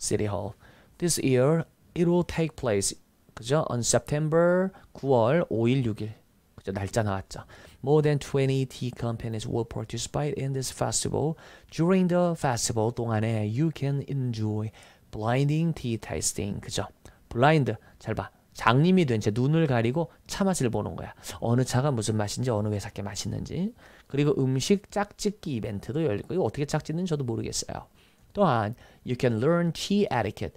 City Hall. This year it will take place 그죠? on September 9월 5일 6일 그죠? 날짜 나왔죠. More than 20 tea companies will participate in this festival. During the festival 동안에 you can enjoy blinding tea tasting. 그죠? blind 잘 봐. 장님이 된 채 눈을 가리고 차 맛을 보는 거야. 어느 차가 무슨 맛인지 어느 회사께 맛있는지. 그리고 음식 짝짓기 이벤트도 열리고 이거 어떻게 짝짓는지 저도 모르겠어요. 또한 you can learn tea etiquette.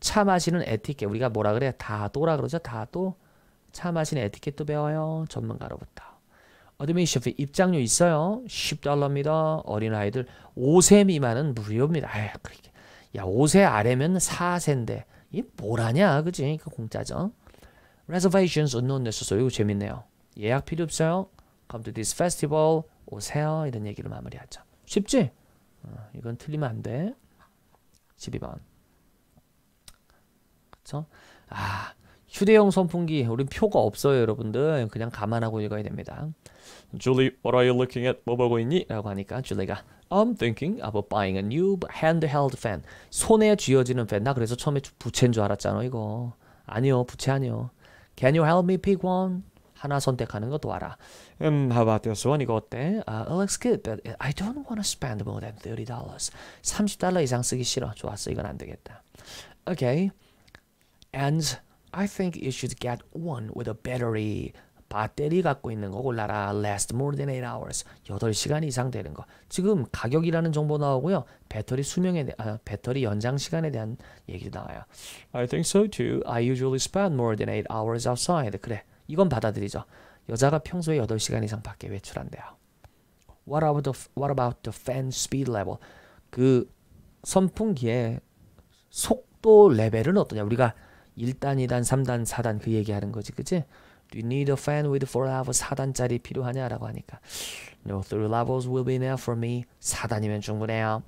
차 마시는 에티켓 우리가 뭐라 그래? 다도라 그러죠. 다도 차마신 에티켓도 배워요. 전문가로부터. 어드미션 입장료 있어요. 10달러입니다. 어린아이들 5세 미만은 무료입니다. 아유, 그렇게. 야, 5세 아래면 4세인데 이 뭐라냐, 그지? 그 공짜죠. Reservations unknown 됐었어요. 이거 재밌네요. 예약 필요 없어요. Come to this festival. 오세요. 이런 얘기를 마무리하죠. 쉽지? 어, 이건 틀리면 안 돼. 12번. 그쵸? 아, 휴대용 선풍기 우린 표가 없어요 여러분들 그냥 감안하고 읽어야 됩니다 Julie, what are you looking at? 뭐 보고 있니? 라고 하니까 줄리가 I'm thinking about buying a new handheld fan 손에 쥐어지는 팬나 그래서 처음에 부채인 줄 알았잖아 이거 아니요 부채 아니요 Can you help me pick one? 하나 선택하는 것도 알아. 음, how about this one? 이거 어때? Uh, it looks good, but I don't want to spend more than $30. 30달러 이상 쓰기 싫어. 좋았어, 이건 안 되겠다. Okay. And I think you should get one with a battery. 배터리 갖고 있는 거 골라라. last more than 8 hours. 8시간 이상 되는 거. 지금 가격이라는 정보 나오고요. 배터리 수명에 대한 아, 배터리 연장 시간에 대한 얘기도 나와요. I think so too. I usually spend more than 8 hours outside. 그래. 이건 받아들이죠. 여자가 평소에 8시간 이상 밖에 외출한대요. What about the what about the fan speed level? 그 선풍기의 속도 레벨은 어떠냐? 우리가 1단, 2단, 3단, 4단 그 얘기하는 거지, 그치? Do you need a fan with 4 levels? 4단짜리 필요하냐라고 하니까 No, 3 levels will be enough for me. 4단이면 충분해요.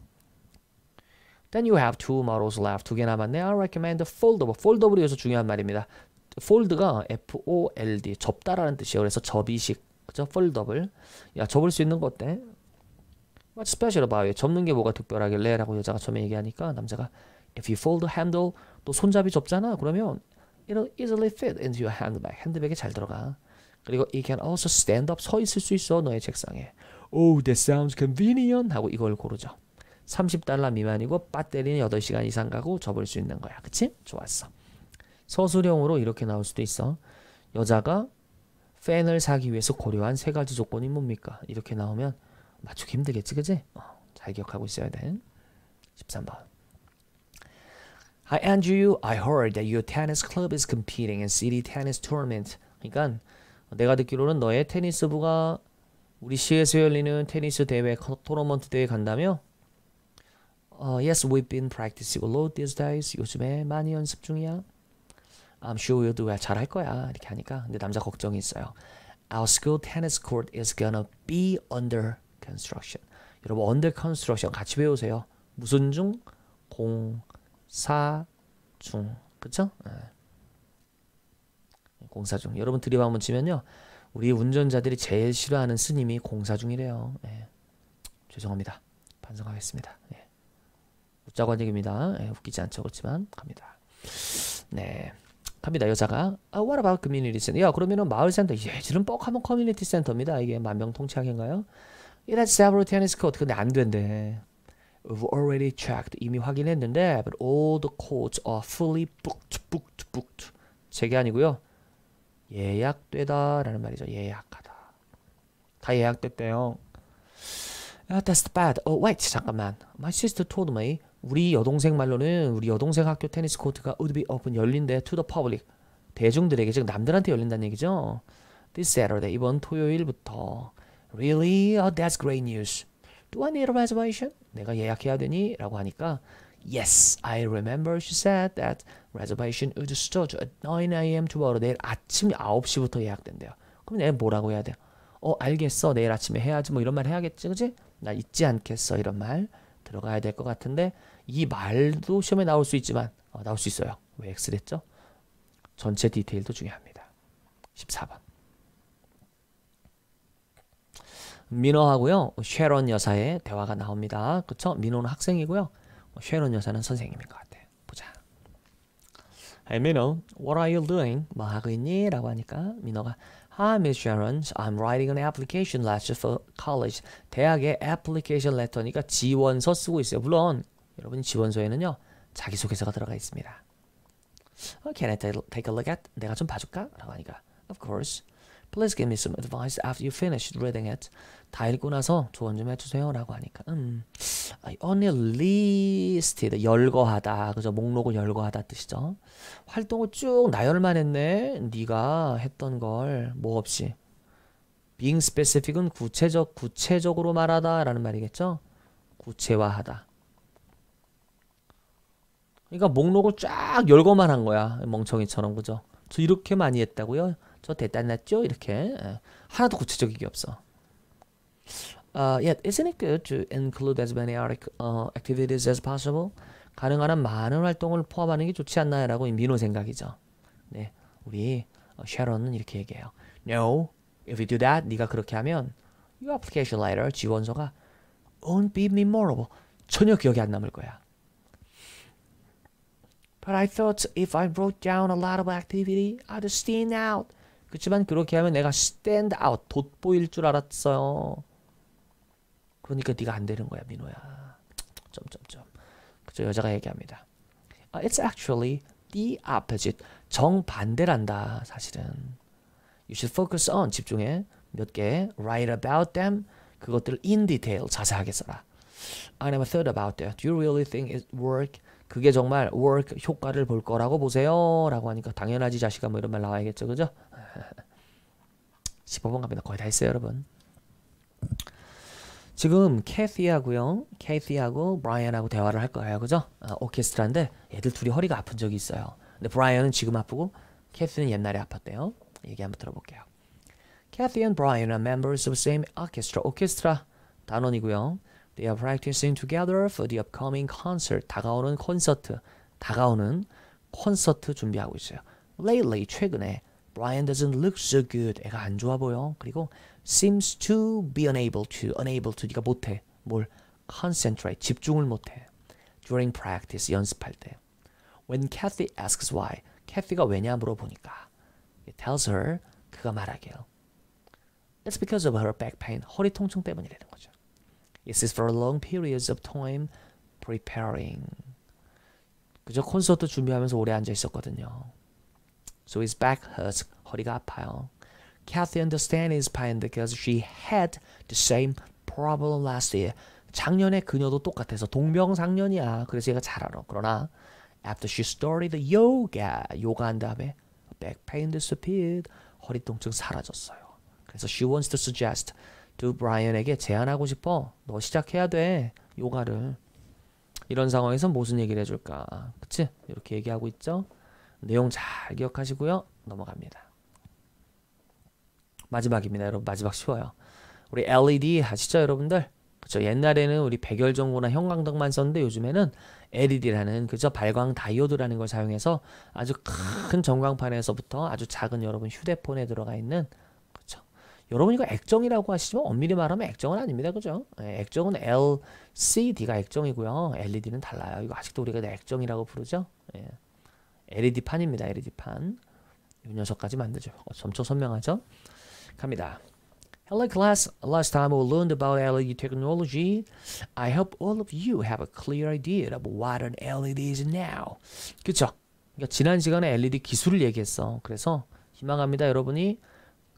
Then you have two models left. 두개 남았네. I recommend foldable. foldable 여기서 중요한 말입니다. fold가 F-O-L-D, 접다라는 뜻이에요. 그래서 접이식, 그죠? foldable. 야, 접을 수 있는 거 어때? What's special about it? 접는 게 뭐가 특별하길래? 라고 여자가 처음에 얘기하니까 남자가 If you fold the handle, 또 손잡이 좁잖아. 그러면 it'll easily fit into your handbag. 핸드백에 잘 들어가. 그리고 it can also stand up. 서 있을 수 있어. 너의 책상에. Oh, that sounds convenient. 하고 이걸 고르죠. 30달러 미만이고 배터리는 8시간 이상 가고 접을 수 있는 거야. 그치? 좋았어. 서술형으로 이렇게 나올 수도 있어. 여자가 팬을 사기 위해서 고려한 세 가지 조건이 뭡니까? 이렇게 나오면 맞추기 힘들겠지, 그지? 어, 잘 기억하고 있어야 돼. 13번. Hi Andrew, I heard that your tennis club is competing in city tennis tournament. 그러니까 내가 듣기로는 너의 테니스부가 우리 시에서 열리는 테니스 대회 토너먼트 대회 간다며? Uh, yes, we've been practicing a lot these days. 요즘에 많이 연습 중이야. I'm sure you'll do it. 잘할 거야. 이렇게 하니까. 근데 남자 걱정이 있어요. Our school tennis court is gonna be under construction. 여러분 under construction 같이 배우세요. 무슨 중? 공 사중 그쵸? 네. 공사중 여러분 드립 한번 치면요 우리 운전자들이 제일 싫어하는 스님이 공사중이래요 네. 죄송합니다 반성하겠습니다 네. 웃자고 한 얘기입니다 네, 웃기지 않죠 그렇지만 갑니다 네 갑니다 여자가 아, What about community center? 야 그러면은 마을센터 예지름 뻑하면 커뮤니티 센터입니다 이게 만명통치학인가요? It has several tennis court 근데 안 된대 We've already checked. 이미 확인했는데 but all the courts are fully booked, booked, booked. 제게 아니고요. 예약되다 라는 말이죠. 예약하다. 다 예약됐대요. Uh, that's bad. Oh, wait. 잠깐만. My sister told me 우리 여동생 말로는 우리 여동생 학교 테니스 코트가 would be open 열린대 to the public. 대중들에게 즉 남들한테 열린다는 얘기죠. This Saturday 이번 토요일부터. Really? Oh, that's great news. Do I need a reservation? 내가 예약해야 되니? 라고 하니까 Yes, I remember she said that reservation is s t o r e at 9am tomorrow. 내일 아침 9시부터 예약된대요. 그럼 내가 뭐라고 해야 돼어 알겠어 내일 아침에 해야지 뭐 이런 말 해야겠지 그지? 나 잊지 않겠어 이런 말 들어가야 될 것 같은데 이 말도 시험에 나올 수 있지만 어, 나올 수 있어요. 왜 X됐죠? 전체 디테일도 중요합니다. 14번 민어하고요. 쉐론 여사의 대화가 나옵니다. 그쵸? 민어는 학생이고요. 쉐론 여사는 선생님인 것 같아요. 보자. Hey 민어, what are you doing? 뭐 하고 있니? 라고 하니까 민어가 Hi, Miss Sharon. I'm writing an application letter for college. 대학의 application letter니까 지원서 쓰고 있어요. 물론 여러분 지원서에는요 자기소개서가 들어가 있습니다. Can I take a look at? 내가 좀 봐줄까? 라고 하니까 Of course. Please give me some advice after you f i n i s h reading it. 다 읽고 나서 조언 좀 해주세요. 라고 하니까, 음, only listed. 열거하다. 그죠? 목록을 열거하다 뜻이죠. 활동을 쭉 나열만 했네. 네가 했던 걸, 뭐 없이. being specific은 구체적, 구체적으로 말하다. 라는 말이겠죠? 구체화하다. 그러니까 목록을 쫙 열거만 한 거야. 멍청이처럼, 그죠? 저 이렇게 많이 했다고요? 저 대단했죠? 이렇게 하나도 구체적인 게 없어. Uh, yet, isn't it good to include as many uh, activities as possible? 가능한 한 많은 활동을 포함하는 게 좋지 않나요? 라고 민호 생각이죠. 네, 우리 샤론은 이렇게 얘기해요. No, if you do that, 네가 그렇게 하면 your application letter, 지원서가 won't be memorable. 전혀 기억이 안 남을 거야. But I thought if I wrote down a lot of activity, I'd stand out. 그렇지만 그렇게 하면 내가 stand out 돋보일 줄 알았어요. 그러니까 네가 안 되는 거야, 민호야. 점점점. 그저 여자가 얘기합니다. It's actually the opposite. 정반대란다, 사실은. You should focus on 집중해. 몇 개. Write about them. 그것들을 in detail 자세하게 써라. I never thought about that. Do you really think it work? 그게 정말 work 효과를 볼 거라고 보세요. 라고 하니까 당연하지 자식아 뭐 이런 말 나와야겠죠. 그죠? 15번 [LAUGHS] 갑니다. 거의 다 했어요, 여러분. 지금 캐시하고요. 캐시하고 브라이언하고 대화를 할 거예요. 그죠? 아, 오케스트라인데 얘들 둘이 허리가 아픈 적이 있어요. 근데 브라이언은 지금 아프고 캐시는 옛날에 아팠대요. 얘기 한번 들어볼게요. Kathy and Brian are members of same orchestra. 오케스트라 단원이고요. They are practicing together for the upcoming concert. 다가오는 콘서트. 다가오는 콘서트 준비하고 있어요. Lately, 최근에 Brian doesn't look so good. 애가 안 좋아 보여. 그리고 seems to be unable to. unable to. 네가 못해. 뭘? concentrate. 집중을 못해. during practice. 연습할 때. When Kathy asks why. 캐피가 왜냐 물어보니까. It tells her. 그가 말하게 It's because of her back pain. 허리 통증 때문이라는 거죠. It is for long periods of time preparing. 그저 콘서트 준비하면서 오래 앉아 있었거든요. So his back hurts. 허리가 아파요. Kathy understands his pain because she had the same problem last year. 작년에 그녀도 똑같아서 동병상련이야. 그래서 얘가 잘 알아. 그러나 after she started yoga, 요가한 다음에 back pain disappeared. 허리 통증 사라졌어요. 그래서 she wants to suggest to Brian에게 제안하고 싶어. 너 시작해야 돼. 요가를. 이런 상황에서 무슨 얘기를 해줄까? 그치? 이렇게 얘기하고 있죠? 내용 잘 기억하시고요. 넘어갑니다. 마지막입니다. 여러분 마지막 쉬워요. 우리 LED 아시죠 여러분들? 그죠 옛날에는 우리 백열전구나 형광등만 썼는데 요즘에는 LED라는 그저 발광 다이오드라는 걸 사용해서 아주 큰 전광판에서부터 아주 작은 여러분 휴대폰에 들어가 있는 그죠 여러분 이거 액정이라고 하시지만 엄밀히 말하면 액정은 아닙니다. 그죠? 예, 액정은 LCD가 액정이고요. LED는 달라요. 이거 아직도 우리가 액정이라고 부르죠. 예. LED판입니다. LED판. 이 녀석까지 만들죠. 점차 선명하죠? 갑니다. Hello class. Last time we learned about LED technology. I hope all of you have a clear idea of what an LED is now. 그쵸? 그러니까 지난 시간에 LED 기술을 얘기했어. 그래서 희망합니다. 여러분이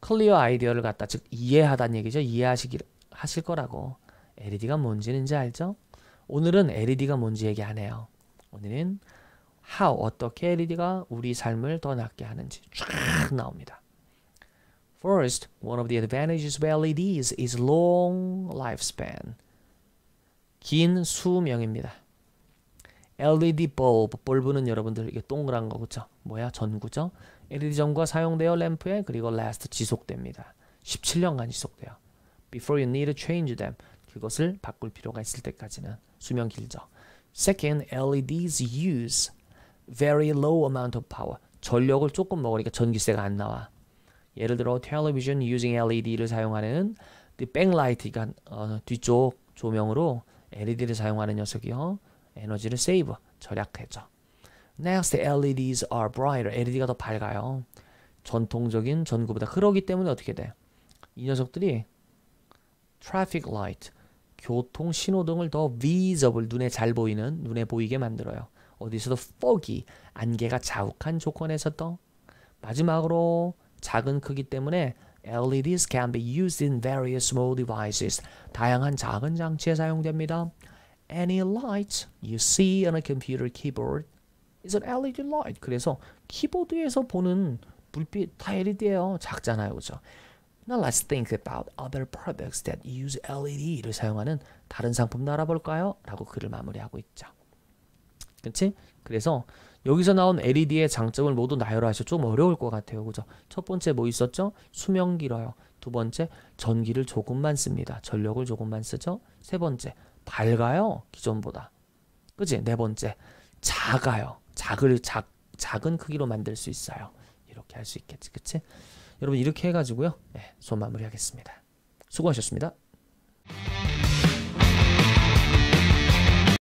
클리어 아이디어를 갖다 즉 이해하다는 얘기죠. 이해하시 하실 거라고. LED가 뭔지는 이제 알죠? 오늘은 LED가 뭔지 얘기 안 해요. 오늘은 how 어떻게 LED가 우리 삶을 더 낫게 하는지 쫙 나옵니다. First, one of the advantages of LEDs is long lifespan. 긴 수명입니다. LED bulb, 볼브는 여러분들 이게 동그란 거 그죠? 뭐야 전구죠? LED 전구가 사용되어 램프에 그리고 last 지속됩니다. 17년간 지속돼요. Before you need to change them, 그것을 바꿀 필요가 있을 때까지는 수명 길죠. Second, LEDs use very low amount of power. 전력을 조금 먹으니까 전기세가 안 나와. 예를 들어 t e l e using LED를 사용하는 그 backlight, 어, 뒤쪽 조명으로 LED를 사용하는 녀석이요. 에너지를 세이브, 절약해줘. Next, LEDs are brighter. LED가 더 밝아요. 전통적인 전구보다. 그러기 때문에 어떻게 돼? 이 녀석들이 traffic light, 교통 신호등을 더 visible, 눈에 잘 보이는, 눈에 보이게 만들어요. 어디서도 foggy 안개가 자욱한 조건에서도 마지막으로 작은 크기 때문에 LEDs can be used in various small devices. 다양한 작은 장치에 사용됩니다. Any light you see on a computer keyboard is an LED light. 그래서 키보드에서 보는 불빛 다 LED예요. 작잖아요. 그죠? Now let's think about other products that use LED를 사용하는 다른 상품도 알아볼까요? 라고 글을 마무리하고 있죠. 그렇지? 그래서 여기서 나온 LED의 장점을 모두 나열하셔 좀 어려울 것 같아요. 그죠? 첫 번째 뭐 있었죠? 수명 길어요. 두 번째 전기를 조금만 씁니다. 전력을 조금만 쓰죠. 세 번째 밝아요. 기존보다. 그지? 네 번째 작아요. 작을 작 작은 크기로 만들 수 있어요. 이렇게 할 수 있겠지, 그치? 여러분 이렇게 해가지고요. 예, 수 마무리하겠습니다. 수고하셨습니다.